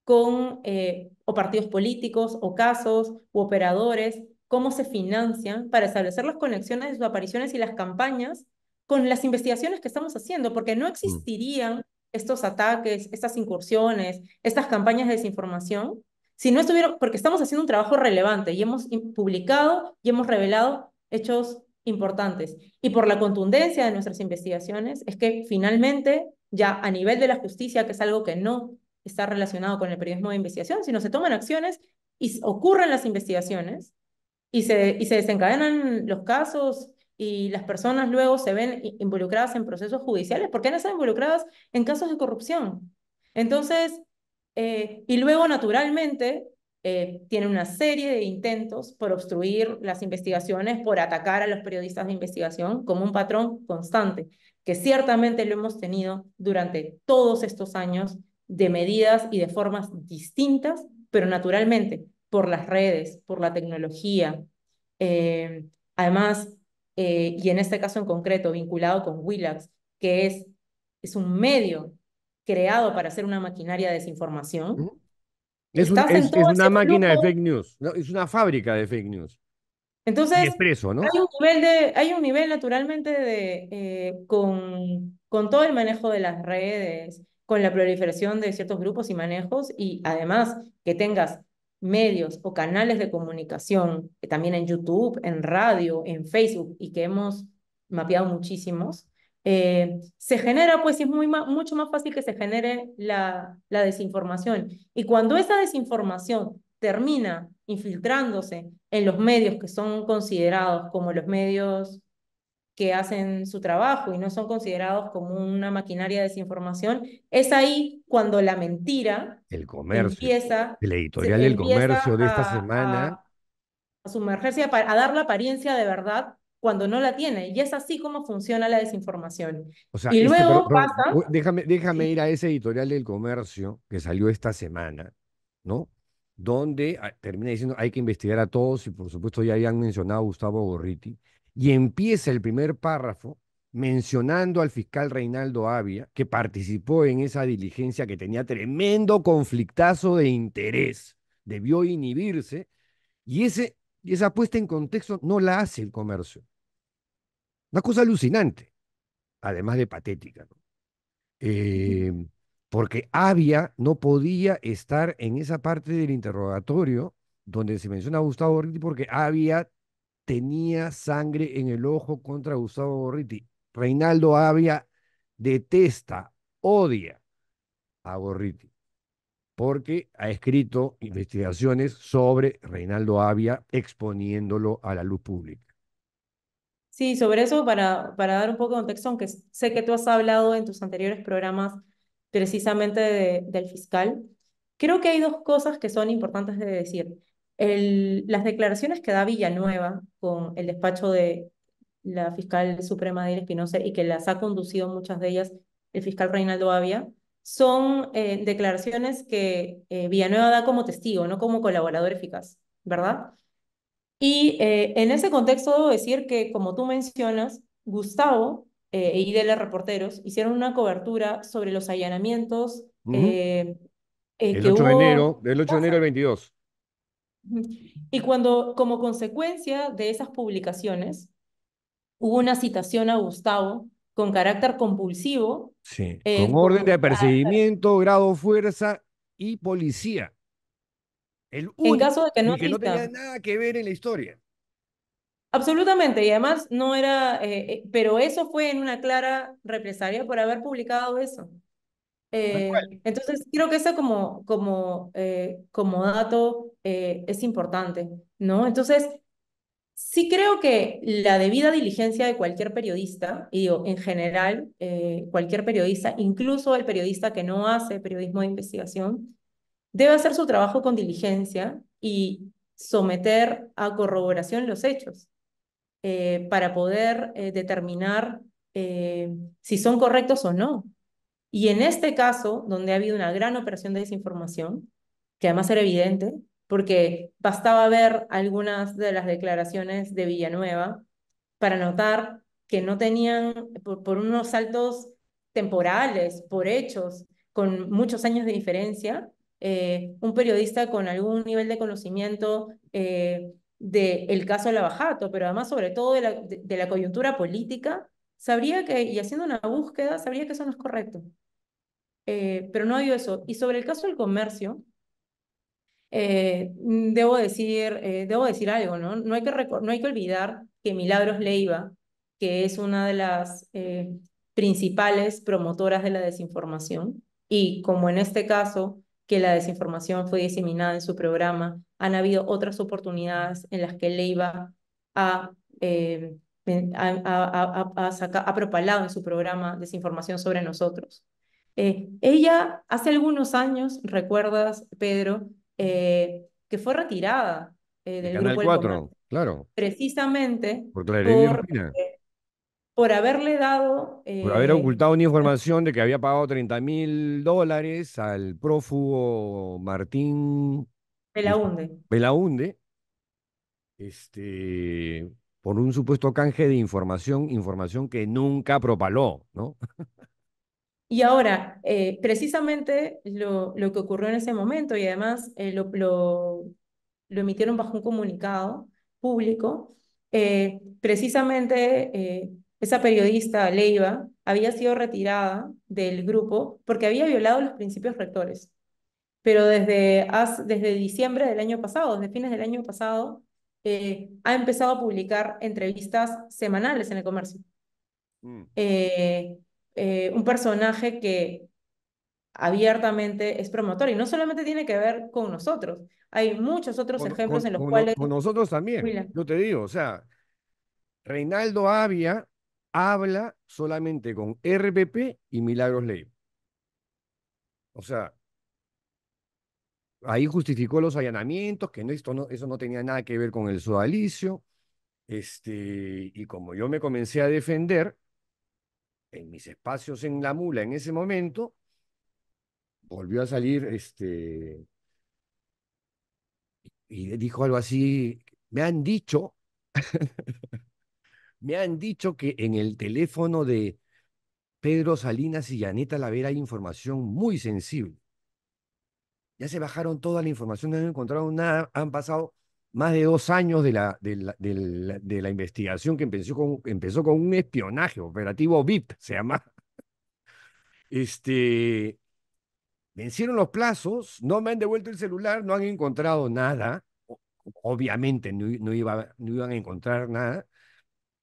con eh, o partidos políticos o casos u operadores, cómo se financian para establecer las conexiones de sus apariciones y las campañas con las investigaciones que estamos haciendo, porque no mm. existirían estos ataques, estas incursiones, estas campañas de desinformación, si no estuvieron, porque estamos haciendo un trabajo relevante y hemos publicado y hemos revelado hechos importantes. Y por la contundencia de nuestras investigaciones, es que finalmente, ya a nivel de la justicia, que es algo que no está relacionado con el periodismo de investigación, sino se toman acciones y ocurren las investigaciones y se, y se desencadenan los casos y las personas luego se ven involucradas en procesos judiciales porque han estado involucradas en casos de corrupción. Entonces, eh, y luego naturalmente eh, tiene una serie de intentos por obstruir las investigaciones, por atacar a los periodistas de investigación como un patrón constante, que ciertamente lo hemos tenido durante todos estos años de medidas y de formas distintas, pero naturalmente por las redes, por la tecnología. Eh, además, eh, y en este caso en concreto, vinculado con Willax, que es, es un medio creado para hacer una maquinaria de desinformación. Es, una máquina de fake news, no, es una fábrica de fake news. Entonces, hay, un nivel de, hay un nivel naturalmente de, eh, con, con todo el manejo de las redes, con la proliferación de ciertos grupos y manejos y además que tengas medios o canales de comunicación, eh, también en YouTube, en radio, en Facebook, y que hemos mapeado muchísimos, eh, se genera, pues es muy mucho más fácil que se genere la, la desinformación. Y cuando esa desinformación termina infiltrándose en los medios que son considerados como los medios que hacen su trabajo y no son considerados como una maquinaria de desinformación, es ahí cuando la mentira el comercio, empieza... el editorial del Comercio de esta semana... A, a sumergerse, a, dar la apariencia de verdad cuando no la tiene. Y es así como funciona la desinformación. O sea, y este, luego déjame, déjame ir a ese editorial del comercio que salió esta semana, ¿no? Donde ah, termina diciendo hay que investigar a todos y por supuesto ya habían mencionado a Gustavo Gorriti y empieza el primer párrafo mencionando al fiscal Reinaldo Avia, que participó en esa diligencia que tenía tremendo conflictazo de interés, debió inhibirse, y ese, esa puesta en contexto no la hace el comercio. Una cosa alucinante, además de patética. Eh, porque Avia no podía estar en esa parte del interrogatorio donde se menciona a Gustavo Ortiz porque Avia tenía sangre en el ojo contra Gustavo Gorriti. Reinaldo Avia detesta, odia a Gorriti, porque ha escrito investigaciones sobre Reinaldo Avia exponiéndolo a la luz pública. Sí, sobre eso, para, para dar un poco de contexto, aunque sé que tú has hablado en tus anteriores programas precisamente del fiscal, creo que hay dos cosas que son importantes de decir las declaraciones que da Villanueva con el despacho de la fiscal suprema de Espinosa y que las ha conducido muchas de ellas el fiscal Reinaldo Avia, son eh, declaraciones que eh, Villanueva da como testigo, no como colaborador eficaz, ¿verdad? Y eh, en ese contexto debo decir que, como tú mencionas, Gustavo e IDL Reporteros hicieron una cobertura sobre los allanamientos el 8 de enero, del 8 de enero del 22. Y cuando, como consecuencia de esas publicaciones, hubo una citación a Gustavo con carácter compulsivo. Sí, eh, con orden de perseguimiento, grado fuerza y policía. El único en caso que no, tenía nada que ver en la historia. Absolutamente, y además no era, eh, eh, pero eso fue en una clara represalia por haber publicado eso. Eh, entonces, creo que eso como, como, eh, como dato eh, es importante, ¿no? Entonces, sí creo que la debida diligencia de cualquier periodista, y en general, cualquier periodista, incluso el periodista que no hace periodismo de investigación, debe hacer su trabajo con diligencia y someter a corroboración los hechos para poder determinar si son correctos o no. Y en este caso, donde ha habido una gran operación de desinformación, que además era evidente, porque bastaba ver algunas de las declaraciones de Villanueva para notar que no tenían, por, unos saltos temporales, por hechos, con muchos años de diferencia, eh, un periodista con algún nivel de conocimiento eh, del de la bajato, pero además sobre todo de la coyuntura política sabría que, y haciendo una búsqueda, sabría que eso no es correcto. Eh, pero no ha habido eso. Y sobre el caso del comercio, eh, mm, debo, decir, eh, debo decir algo, ¿no? No hay, que no hay que olvidar que Milagros Leiva, que es una de las principales promotoras de la desinformación, y como en este caso, que la desinformación fue diseminada en su programa, han habido otras oportunidades en las que Leiva ha ha, propalado en su programa Desinformación sobre nosotros. Eh, ella hace algunos años, recuerdas, Pedro, eh, que fue retirada eh, del grupo claro. Precisamente por, haberle dado... por haber ocultado una información de que había pagado 30 mil dólares al prófugo Martín... Belaunde. Belaunde. Este, por un supuesto canje de información, información que nunca propaló, ¿no? Y ahora, eh, precisamente lo, lo, que ocurrió en ese momento, y además eh, lo, lo, emitieron bajo un comunicado público, eh, precisamente esa periodista Leiva había sido retirada del grupo porque había violado los principios rectores. Pero desde, desde diciembre del año pasado, desde fines del año pasado, eh, ha empezado a publicar entrevistas semanales en el comercio. Mm. Eh, eh, un personaje que abiertamente es promotor y no solamente tiene que ver con nosotros, hay muchos otros ejemplos en los cuales... Con nosotros también, lo te digo, o sea, Reinaldo Avia habla solamente con RPP y Milagros Ley. O sea, Ahí justificó los allanamientos, que esto no, eso no tenía nada que ver con el sodalicio. Este, y como yo me comencé a defender en mis espacios en la mula en ese momento, volvió a salir este, y dijo algo así, me han dicho, <laughs> me han dicho que en el teléfono de Pedro Salinas y Yaneta Lavera hay información muy sensible ya se bajaron toda la información, no han encontrado nada, han pasado más de dos años de la, de la, de investigación que empezó con, empezó con un espionaje, operativo VIP se llama. Este, vencieron los plazos, no me han devuelto el celular, no han encontrado nada, obviamente no, iba, no iban a encontrar nada,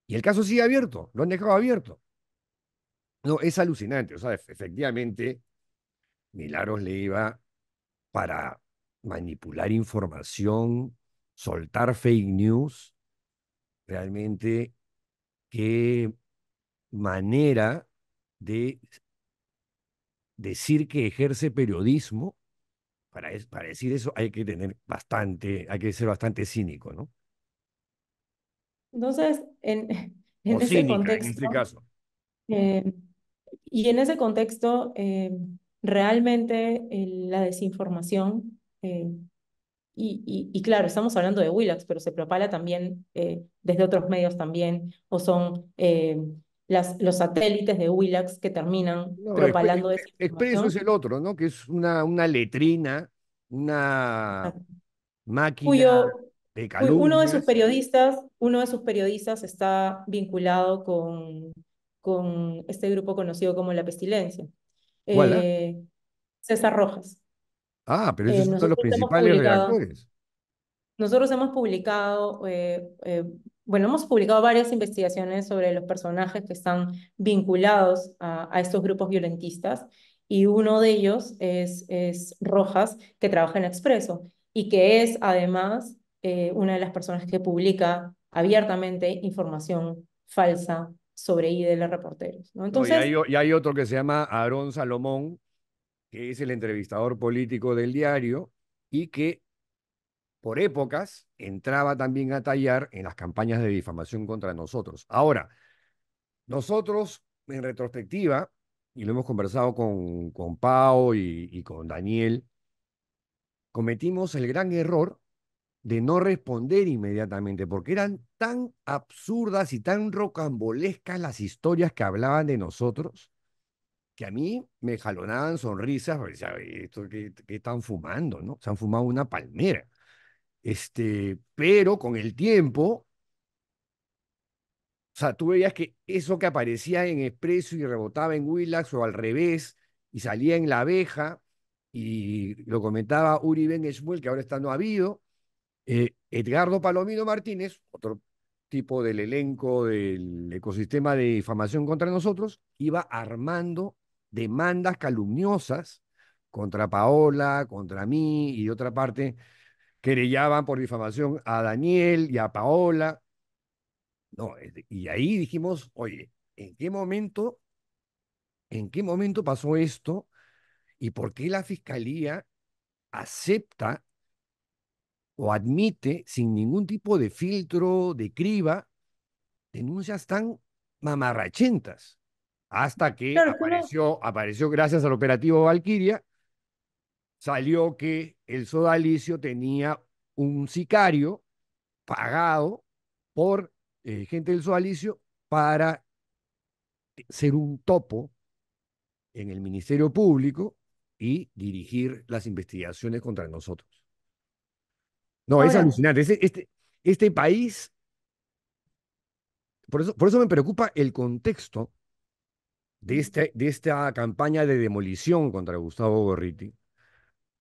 y el caso sigue abierto, lo han dejado abierto. No, es alucinante, o sea, efectivamente, Milaros le iba para manipular información, soltar fake news, realmente qué manera de decir que ejerce periodismo, para, decir eso hay que tener bastante, hay que ser bastante cínico, ¿no? Entonces, en, <laughs> ese este contexto. Eh, y en ese contexto, eh, realmente eh, la desinformación, eh, y, claro, estamos hablando de Willax, pero se propala también eh, desde otros medios también, o son las, los satélites de Willax que terminan propalando desinformación. Expreso es el otro, ¿no? Que es una, una letrina, una máquina... de uno de sus periodistas, uno de sus periodistas está vinculado con, con este grupo conocido como la pestilencia. Eh? Eh, César Rojas. Ah, pero esos eh, son los principales redactores. Nosotros hemos publicado, bueno, hemos publicado varias investigaciones sobre los personajes que están vinculados a, estos grupos violentistas y uno de ellos es, Rojas, que trabaja en Expreso y que es además una de las personas que publica abiertamente información falsa sobre IDL Reporteros. ¿no? Entonces, y, hay, otro que se llama Aarón Salomón, que es el entrevistador político del diario y que por épocas entraba también a tallar en las campañas de difamación contra nosotros. Ahora, nosotros en retrospectiva, y lo hemos conversado con, con Pau y con Daniel, cometimos el gran error de no responder inmediatamente, porque eran tan absurdas y tan rocambolescas las historias que hablaban de nosotros, que a mí me jalonaban sonrisas, porque decía, esto que, están fumando, ¿no? Se han fumado una palmera. Este, pero con el tiempo, o sea, tú veías que eso que aparecía en Expreso y rebotaba en Willax o al revés y salía en La Abeja y lo comentaba Uri Ben Schmuel, que ahora está no habido, eh, Edgardo Palomino Martínez, otro tipo del elenco del ecosistema de difamación contra nosotros, iba armando demandas calumniosas contra Paola, contra mí y de otra parte querellaban por difamación a Daniel y a Paola. No, y ahí dijimos, oye, ¿en qué momento, en qué momento pasó esto? ¿Y por qué la fiscalía acepta o admite sin ningún tipo de filtro, de criba, denuncias tan mamarrachentas. Hasta que apareció, gracias al operativo Valquiria salió que el sodalicio tenía un sicario pagado por eh, gente del sodalicio para ser un topo en el Ministerio Público y dirigir las investigaciones contra nosotros. No, es alucinante. Este, este, país, por eso, por eso me preocupa el contexto de, este, de esta campaña de demolición contra Gustavo Gorriti,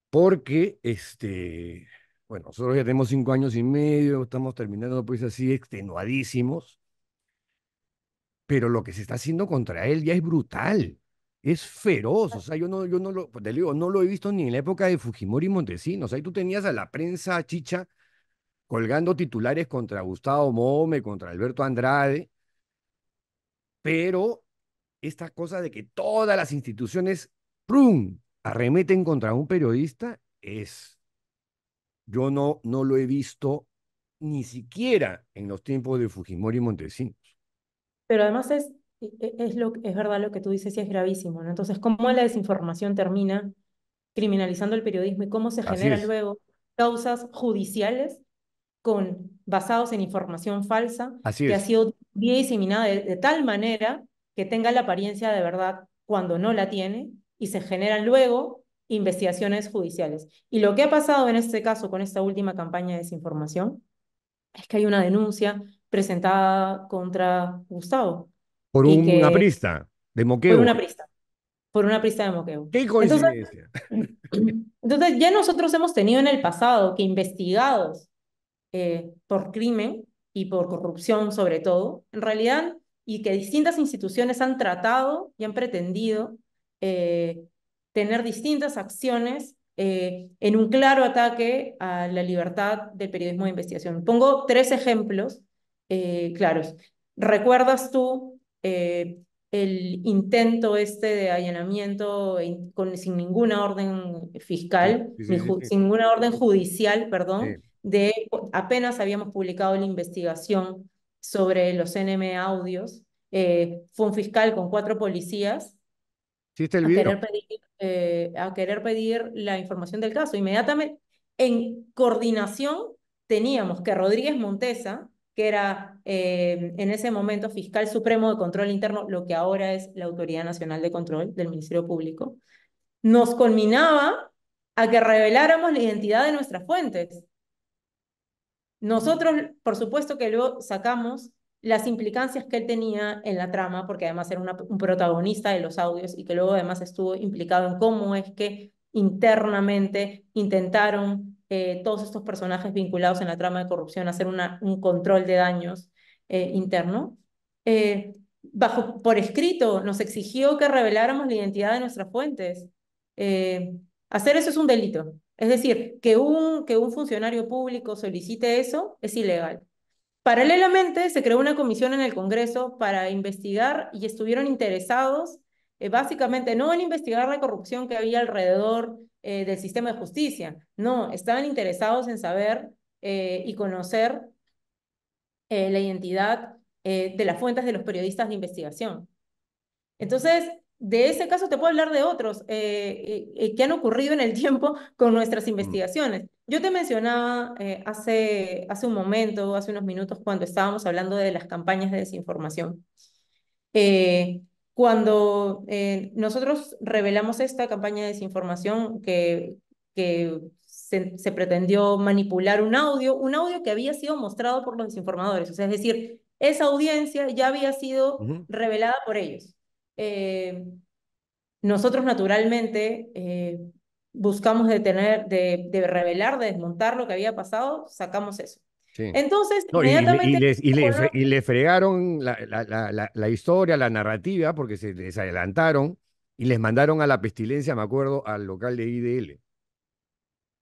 porque este, bueno, nosotros ya tenemos cinco años y medio, estamos terminando pues así extenuadísimos, pero lo que se está haciendo contra él ya es brutal es feroz. O ah. sea, yo no, yo no lo, pues, te digo, no lo he visto ni en la época de Fujimori y Montesinos. Ahí tú tenías a la prensa chicha colgando titulares contra Gustavo Mome, contra Alberto Andrade, pero esta cosa de que todas las instituciones, ¡prum!, arremeten contra un periodista es... Yo no, no lo he visto ni siquiera en los tiempos de Fujimori y Montesinos. Pero además es e, e, es, lo, es verdad lo que tú dices y es gravísimo. Entonces, ¿cómo la desinformación termina criminalizando el periodismo y cómo se generan luego causas judiciales con, basados en información falsa que ha sido diseminada de tal manera que tenga la apariencia de verdad cuando no la tiene y se generan luego investigaciones judiciales. Y lo que ha pasado en este caso con esta última campaña de desinformación es que hay una denuncia presentada contra Gustavo por una prista de moqueo. Por una prista. Por una prista de moqueo. Qué coincidencia. <clears throat> Entonces, ya nosotros hemos tenido en el pasado que investigados eh, por crimen y por corrupción sobre todo, en realidad, y que distintas instituciones han tratado y han pretendido eh, tener distintas acciones eh, en un claro ataque a la libertad del periodismo de investigación. Pongo tres ejemplos claros. ¿Recuerdas tú eh, el intento este de allanamiento sin ninguna orden fiscal, sin ninguna orden judicial, perdón, de apenas habíamos publicado la investigación sobre los NM audios. Eh, fue un fiscal con cuatro policías eh, a querer pedir la información del caso. Inmediatamente, en coordinación, teníamos que Rodríguez Montesa, que era eh, en ese momento fiscal supremo de control interno, lo que ahora es la Autoridad Nacional de Control del Ministerio Público, nos culminaba a que reveláramos la identidad de nuestras fuentes. Nosotros, por supuesto que luego sacamos las implicancias que él tenía en la trama, porque además era un protagonista de los audios y que luego además estuvo implicado en cómo es que internamente intentaron eh, todos estos personajes vinculados en la trama de corrupción, hacer un control de daños eh, interno. Eh, bajo, por escrito nos exigió que reveláramos la identidad de nuestras fuentes. hacer eso es un delito. Es decir, que un, que un funcionario público solicite eso es ilegal. Paralelamente, se creó una comisión en el Congreso para investigar y estuvieron interesados básicamente no en investigar la corrupción que había alrededor eh, del sistema de justicia. No, estaban interesados en saber eh, y conocer eh, la identidad de las fuentes de los periodistas de investigación. Entonces, de ese caso te puedo hablar de otros que han ocurrido en el tiempo <laughs> con nuestras mm. investigaciones. Yo te mencionaba hace, hace un momento, hace unos minutos, cuando estábamos hablando de las campañas de desinformación. Cuando eh, nosotros revelamos esta campaña de desinformación que, se, pretendió manipular un audio, un audio que había sido mostrado por los desinformadores, o sea, es decir, esa audiencia ya había sido revelada por ellos. Eh, nosotros naturalmente eh, buscamos detener, de revelar, de desmontar lo que había pasado, sacamos eso. Entonces, inmediatamente. Y, le, les, fregaron la, historia, la narrativa, porque se les adelantaron y les mandaron a la pestilencia, me acuerdo, al local de IDL.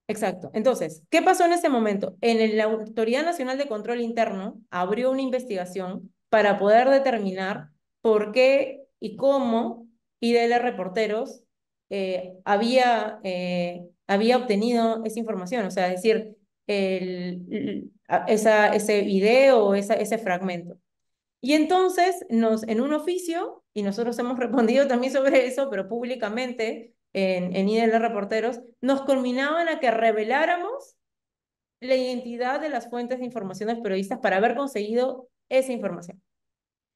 Exacto. Entonces, ¿qué pasó en ese momento? En la Autoridad Nacional de Control Interno abrió una investigación para poder determinar por qué y cómo IDL Reporteros eh, había, eh, había obtenido esa información. O sea, decir, el, esa, ese video, esa, ese fragmento. Y entonces, nos, en un oficio, y nosotros hemos <laughs> respondido también sobre eso, pero públicamente en, en IDL Reporteros, nos culminaban a que reveláramos la identidad de las fuentes de información de periodistas para haber conseguido esa información.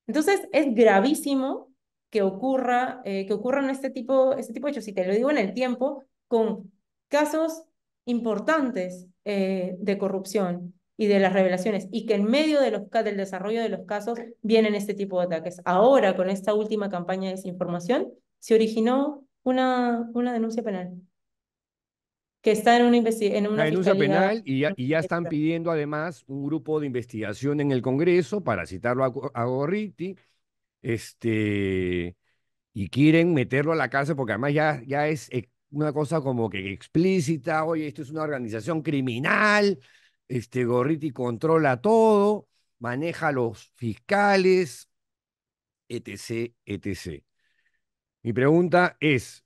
Entonces, es gravísimo que, ocurra, eh, que ocurran este tipo, este tipo de hechos, y te lo digo en el tiempo, con casos importantes eh, de corrupción y de las revelaciones, y que en medio de los, del desarrollo de los casos vienen este tipo de ataques. Ahora, con esta última campaña de desinformación, se originó una, una denuncia penal que está en una, en una denuncia penal y ya, están pidiendo además un grupo de investigación en el Congreso, para citarlo a, Gorriti, este, y quieren meterlo a la cárcel porque además ya, ya es una cosa como que explícita, oye, esto es una organización criminal, este Gorriti controla todo, maneja a los fiscales, etc., etc. Mi pregunta es,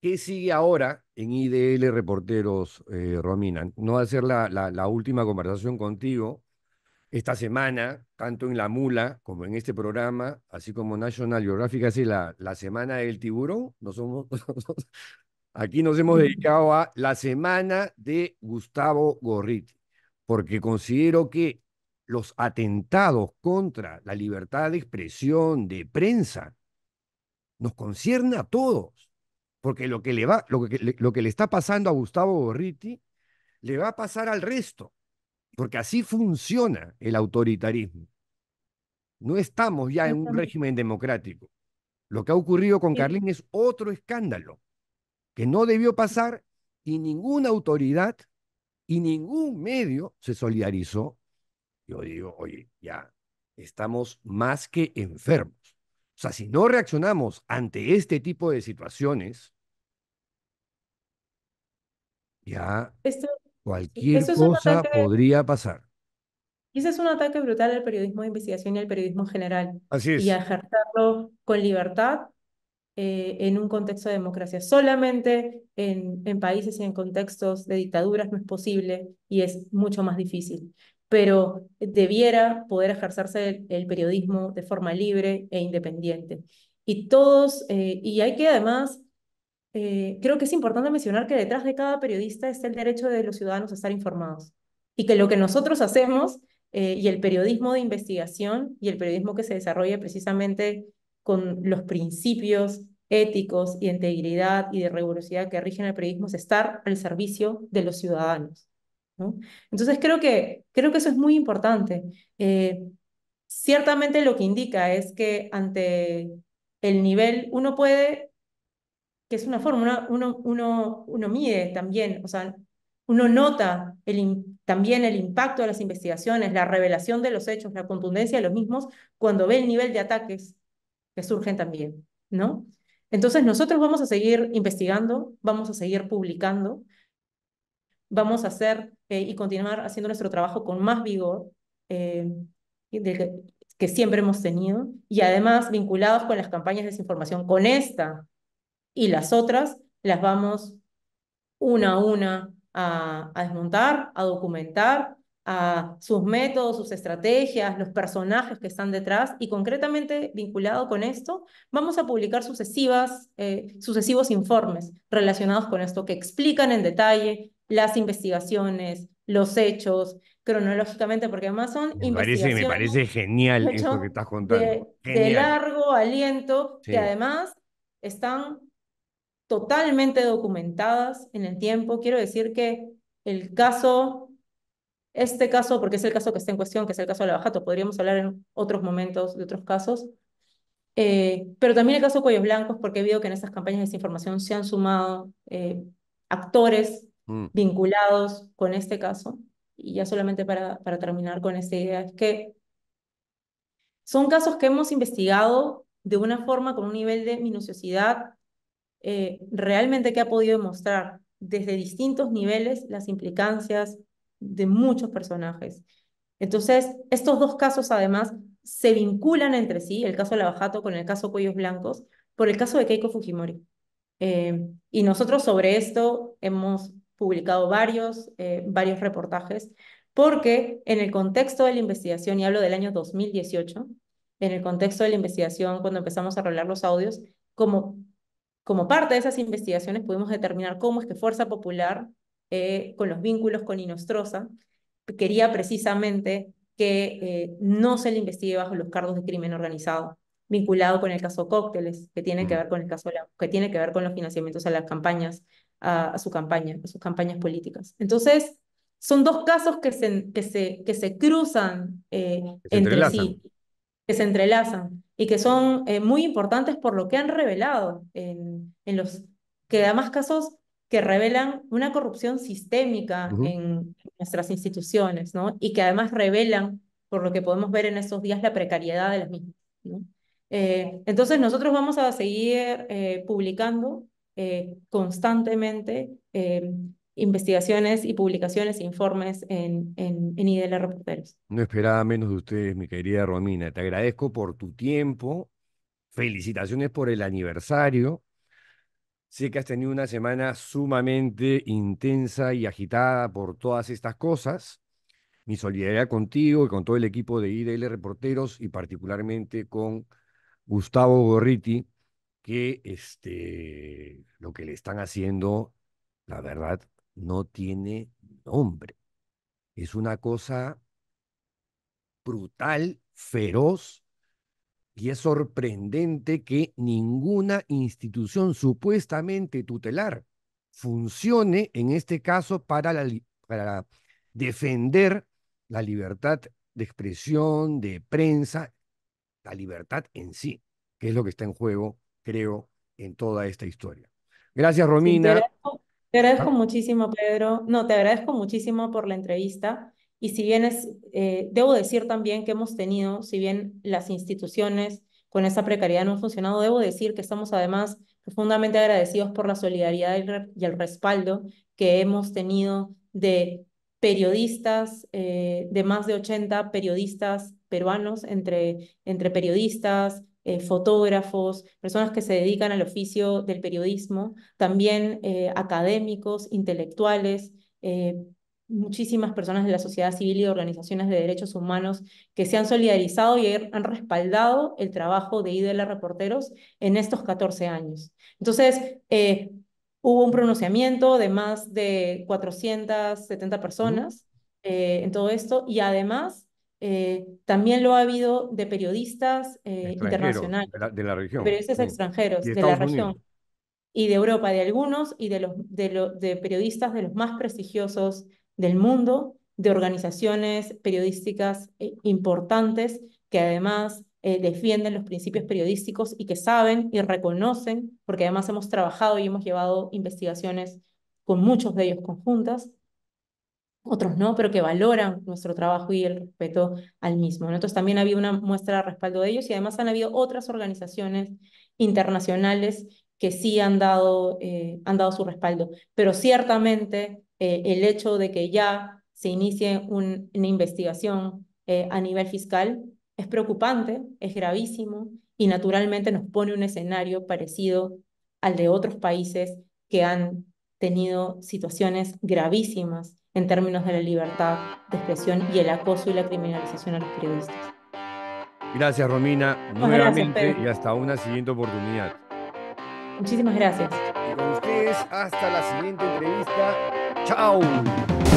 ¿qué sigue ahora en IDL Reporteros, eh, Romina? No va a ser la, la, última conversación contigo esta semana, tanto en La Mula como en este programa, así como National Geographic así la, la semana del tiburón, no somos, <laughs> Aquí nos hemos dedicado a la semana de Gustavo Gorriti, porque considero que los atentados contra la libertad de expresión, de prensa, nos concierne a todos, porque lo que le, va, lo lo que le está pasando a Gustavo Gorriti le va a pasar al resto, porque así funciona el autoritarismo. No estamos ya en un régimen democrático. Lo que ha ocurrido con Carlín es otro escándalo que no debió pasar y ninguna autoridad y ningún medio se solidarizó. Yo digo, oye, ya estamos más que enfermos. O sea, si no reaccionamos ante este tipo de situaciones, ya cualquier cosa podría pasar. Y ese es un ataque brutal al periodismo de investigación y al periodismo general. Así es. Y ejercerlo con libertad eh, en un contexto de democracia. Solamente en, en países y en contextos de dictaduras no es posible y es mucho más difícil. Pero debiera poder ejercerse el, periodismo de forma libre e independiente. Y todos, eh, y hay que además eh, creo que es importante mencionar que detrás de cada periodista está el derecho de los ciudadanos a estar informados y que lo que nosotros hacemos y el periodismo de investigación y el periodismo que se desarrolla precisamente con los principios éticos y de integridad y de rigurosidad que rigen el periodismo es estar al servicio de los ciudadanos. ¿no? Entonces creo que, creo que eso es muy importante. Eh, ciertamente lo que indica es que ante el nivel uno puede, que es una fórmula, uno, uno, uno, mide también, o sea, uno nota también el impacto de las investigaciones, la revelación de los hechos, la contundencia de los mismos, cuando ve el nivel de ataques surgen también, ¿no? Entonces nosotros vamos a seguir investigando, vamos a seguir publicando, vamos a hacer eh, y continuar haciendo nuestro trabajo con más vigor eh, que, siempre hemos tenido y además vinculados con las campañas de desinformación, con esta y las otras, las vamos una a una a desmontar, a documentar a sus métodos, sus estrategias, los personajes que están detrás y concretamente vinculado con esto, vamos a publicar sucesivas, eh, sucesivos informes relacionados con esto que explican en detalle las investigaciones, los hechos, cronológicamente, porque además son me Parece, me parece genial esto que estás contando. De, largo aliento, que además están totalmente documentadas en el tiempo. Quiero decir que el caso este caso, porque es el caso que está en cuestión, que es el caso de la Bajato, podríamos hablar en otros momentos de otros casos, eh, pero también el caso Cuellos Blancos, porque he visto que en estas campañas de desinformación se han sumado eh, actores mm. vinculados con este caso. Y ya solamente para, para terminar con esta idea, es que son casos que hemos investigado de una forma con un nivel de minuciosidad eh, realmente que ha podido demostrar desde distintos niveles las implicancias de muchos personajes. Entonces, estos dos casos además se vinculan entre sí, el caso Lavajato con el caso Cuellos Blancos, por el caso de Keiko Fujimori. Eh, y nosotros sobre esto hemos publicado varios, eh, varios reportajes, porque en el contexto de la investigación, y hablo del año 2018, en el contexto de la investigación, cuando empezamos a rolar los audios, como, como parte de esas investigaciones pudimos determinar cómo es que Fuerza Popular eh, con los vínculos con Inostrosa, quería precisamente que eh, no se le investigue bajo los cargos de crimen organizado vinculado con el caso Cócteles, que tiene que mm. ver con el caso que tiene que ver con los financiamientos a las campañas, a, su campaña, a sus campañas políticas. Entonces, son dos casos que se, que se, que se cruzan eh, entre sí, que se entrelazan y que son muy importantes por lo que han revelado en, en los que además casos que revelan una corrupción sistémica en nuestras instituciones, ¿no? Y que además revelan, por lo que podemos ver en estos días, la precariedad de las mismas, eh, entonces nosotros vamos a seguir eh, publicando eh, constantemente investigaciones y publicaciones e informes en, en, en IDL Reporteros. No esperaba menos de ustedes, mi querida Romina. Te agradezco por tu tiempo. Felicitaciones por el aniversario. Sé que has tenido una semana sumamente intensa y agitada por todas estas cosas. Mi solidaridad contigo y con todo el equipo de IDL Reporteros y particularmente con Gustavo Gorriti, que este, lo que le están haciendo, la verdad, no tiene nombre. Es una cosa brutal, feroz, y es sorprendente que ninguna institución supuestamente tutelar funcione en este caso para, para defender la libertad de expresión, de prensa, la libertad en sí, que es lo que está en juego, creo, en toda esta historia. Gracias, Romina. te agradezco, ah. muchísimo, Pedro. No, te agradezco muchísimo por la entrevista. Y si bien es, eh, debo decir también que hemos tenido, si bien las instituciones con esa precariedad no han funcionado, debo decir que estamos además profundamente agradecidos por la solidaridad y el respaldo que hemos tenido de periodistas, eh, de más de 80 periodistas peruanos, entre, entre periodistas, eh, fotógrafos, personas que se dedican al oficio del periodismo, también académicos, intelectuales, muchísimas personas de la sociedad civil y de organizaciones de derechos humanos que se han solidarizado y han respaldado el trabajo de IDL Reporteros en estos 14 años. Entonces, eh, hubo un pronunciamiento de más de 470 personas eh, en todo esto y además eh, también lo ha habido de periodistas internacionales. De la, región. Periodistas extranjeros de, la región. Y de Europa, de algunos, y de los de periodistas de los más prestigiosos del mundo, de organizaciones periodísticas eh, importantes que además eh, defienden los principios periodísticos y que saben y reconocen, porque además hemos trabajado y hemos llevado investigaciones con muchos de ellos conjuntas, otros no, pero que valoran nuestro trabajo y el respeto al mismo. nosotros Entonces también ha habido una muestra de respaldo de ellos y además han habido otras organizaciones internacionales que sí han dado, eh, han dado su respaldo. Pero ciertamente eh, el hecho de que ya se inicie una investigación eh, a nivel fiscal es preocupante, es gravísimo y naturalmente nos pone un escenario parecido al de otros países que han tenido situaciones gravísimas en términos de la libertad de expresión y el acoso y la criminalización a los periodistas. Gracias Romina, nuevamente y hasta una siguiente oportunidad. Muchísimas gracias. Y con ustedes hasta la siguiente entrevista Chao.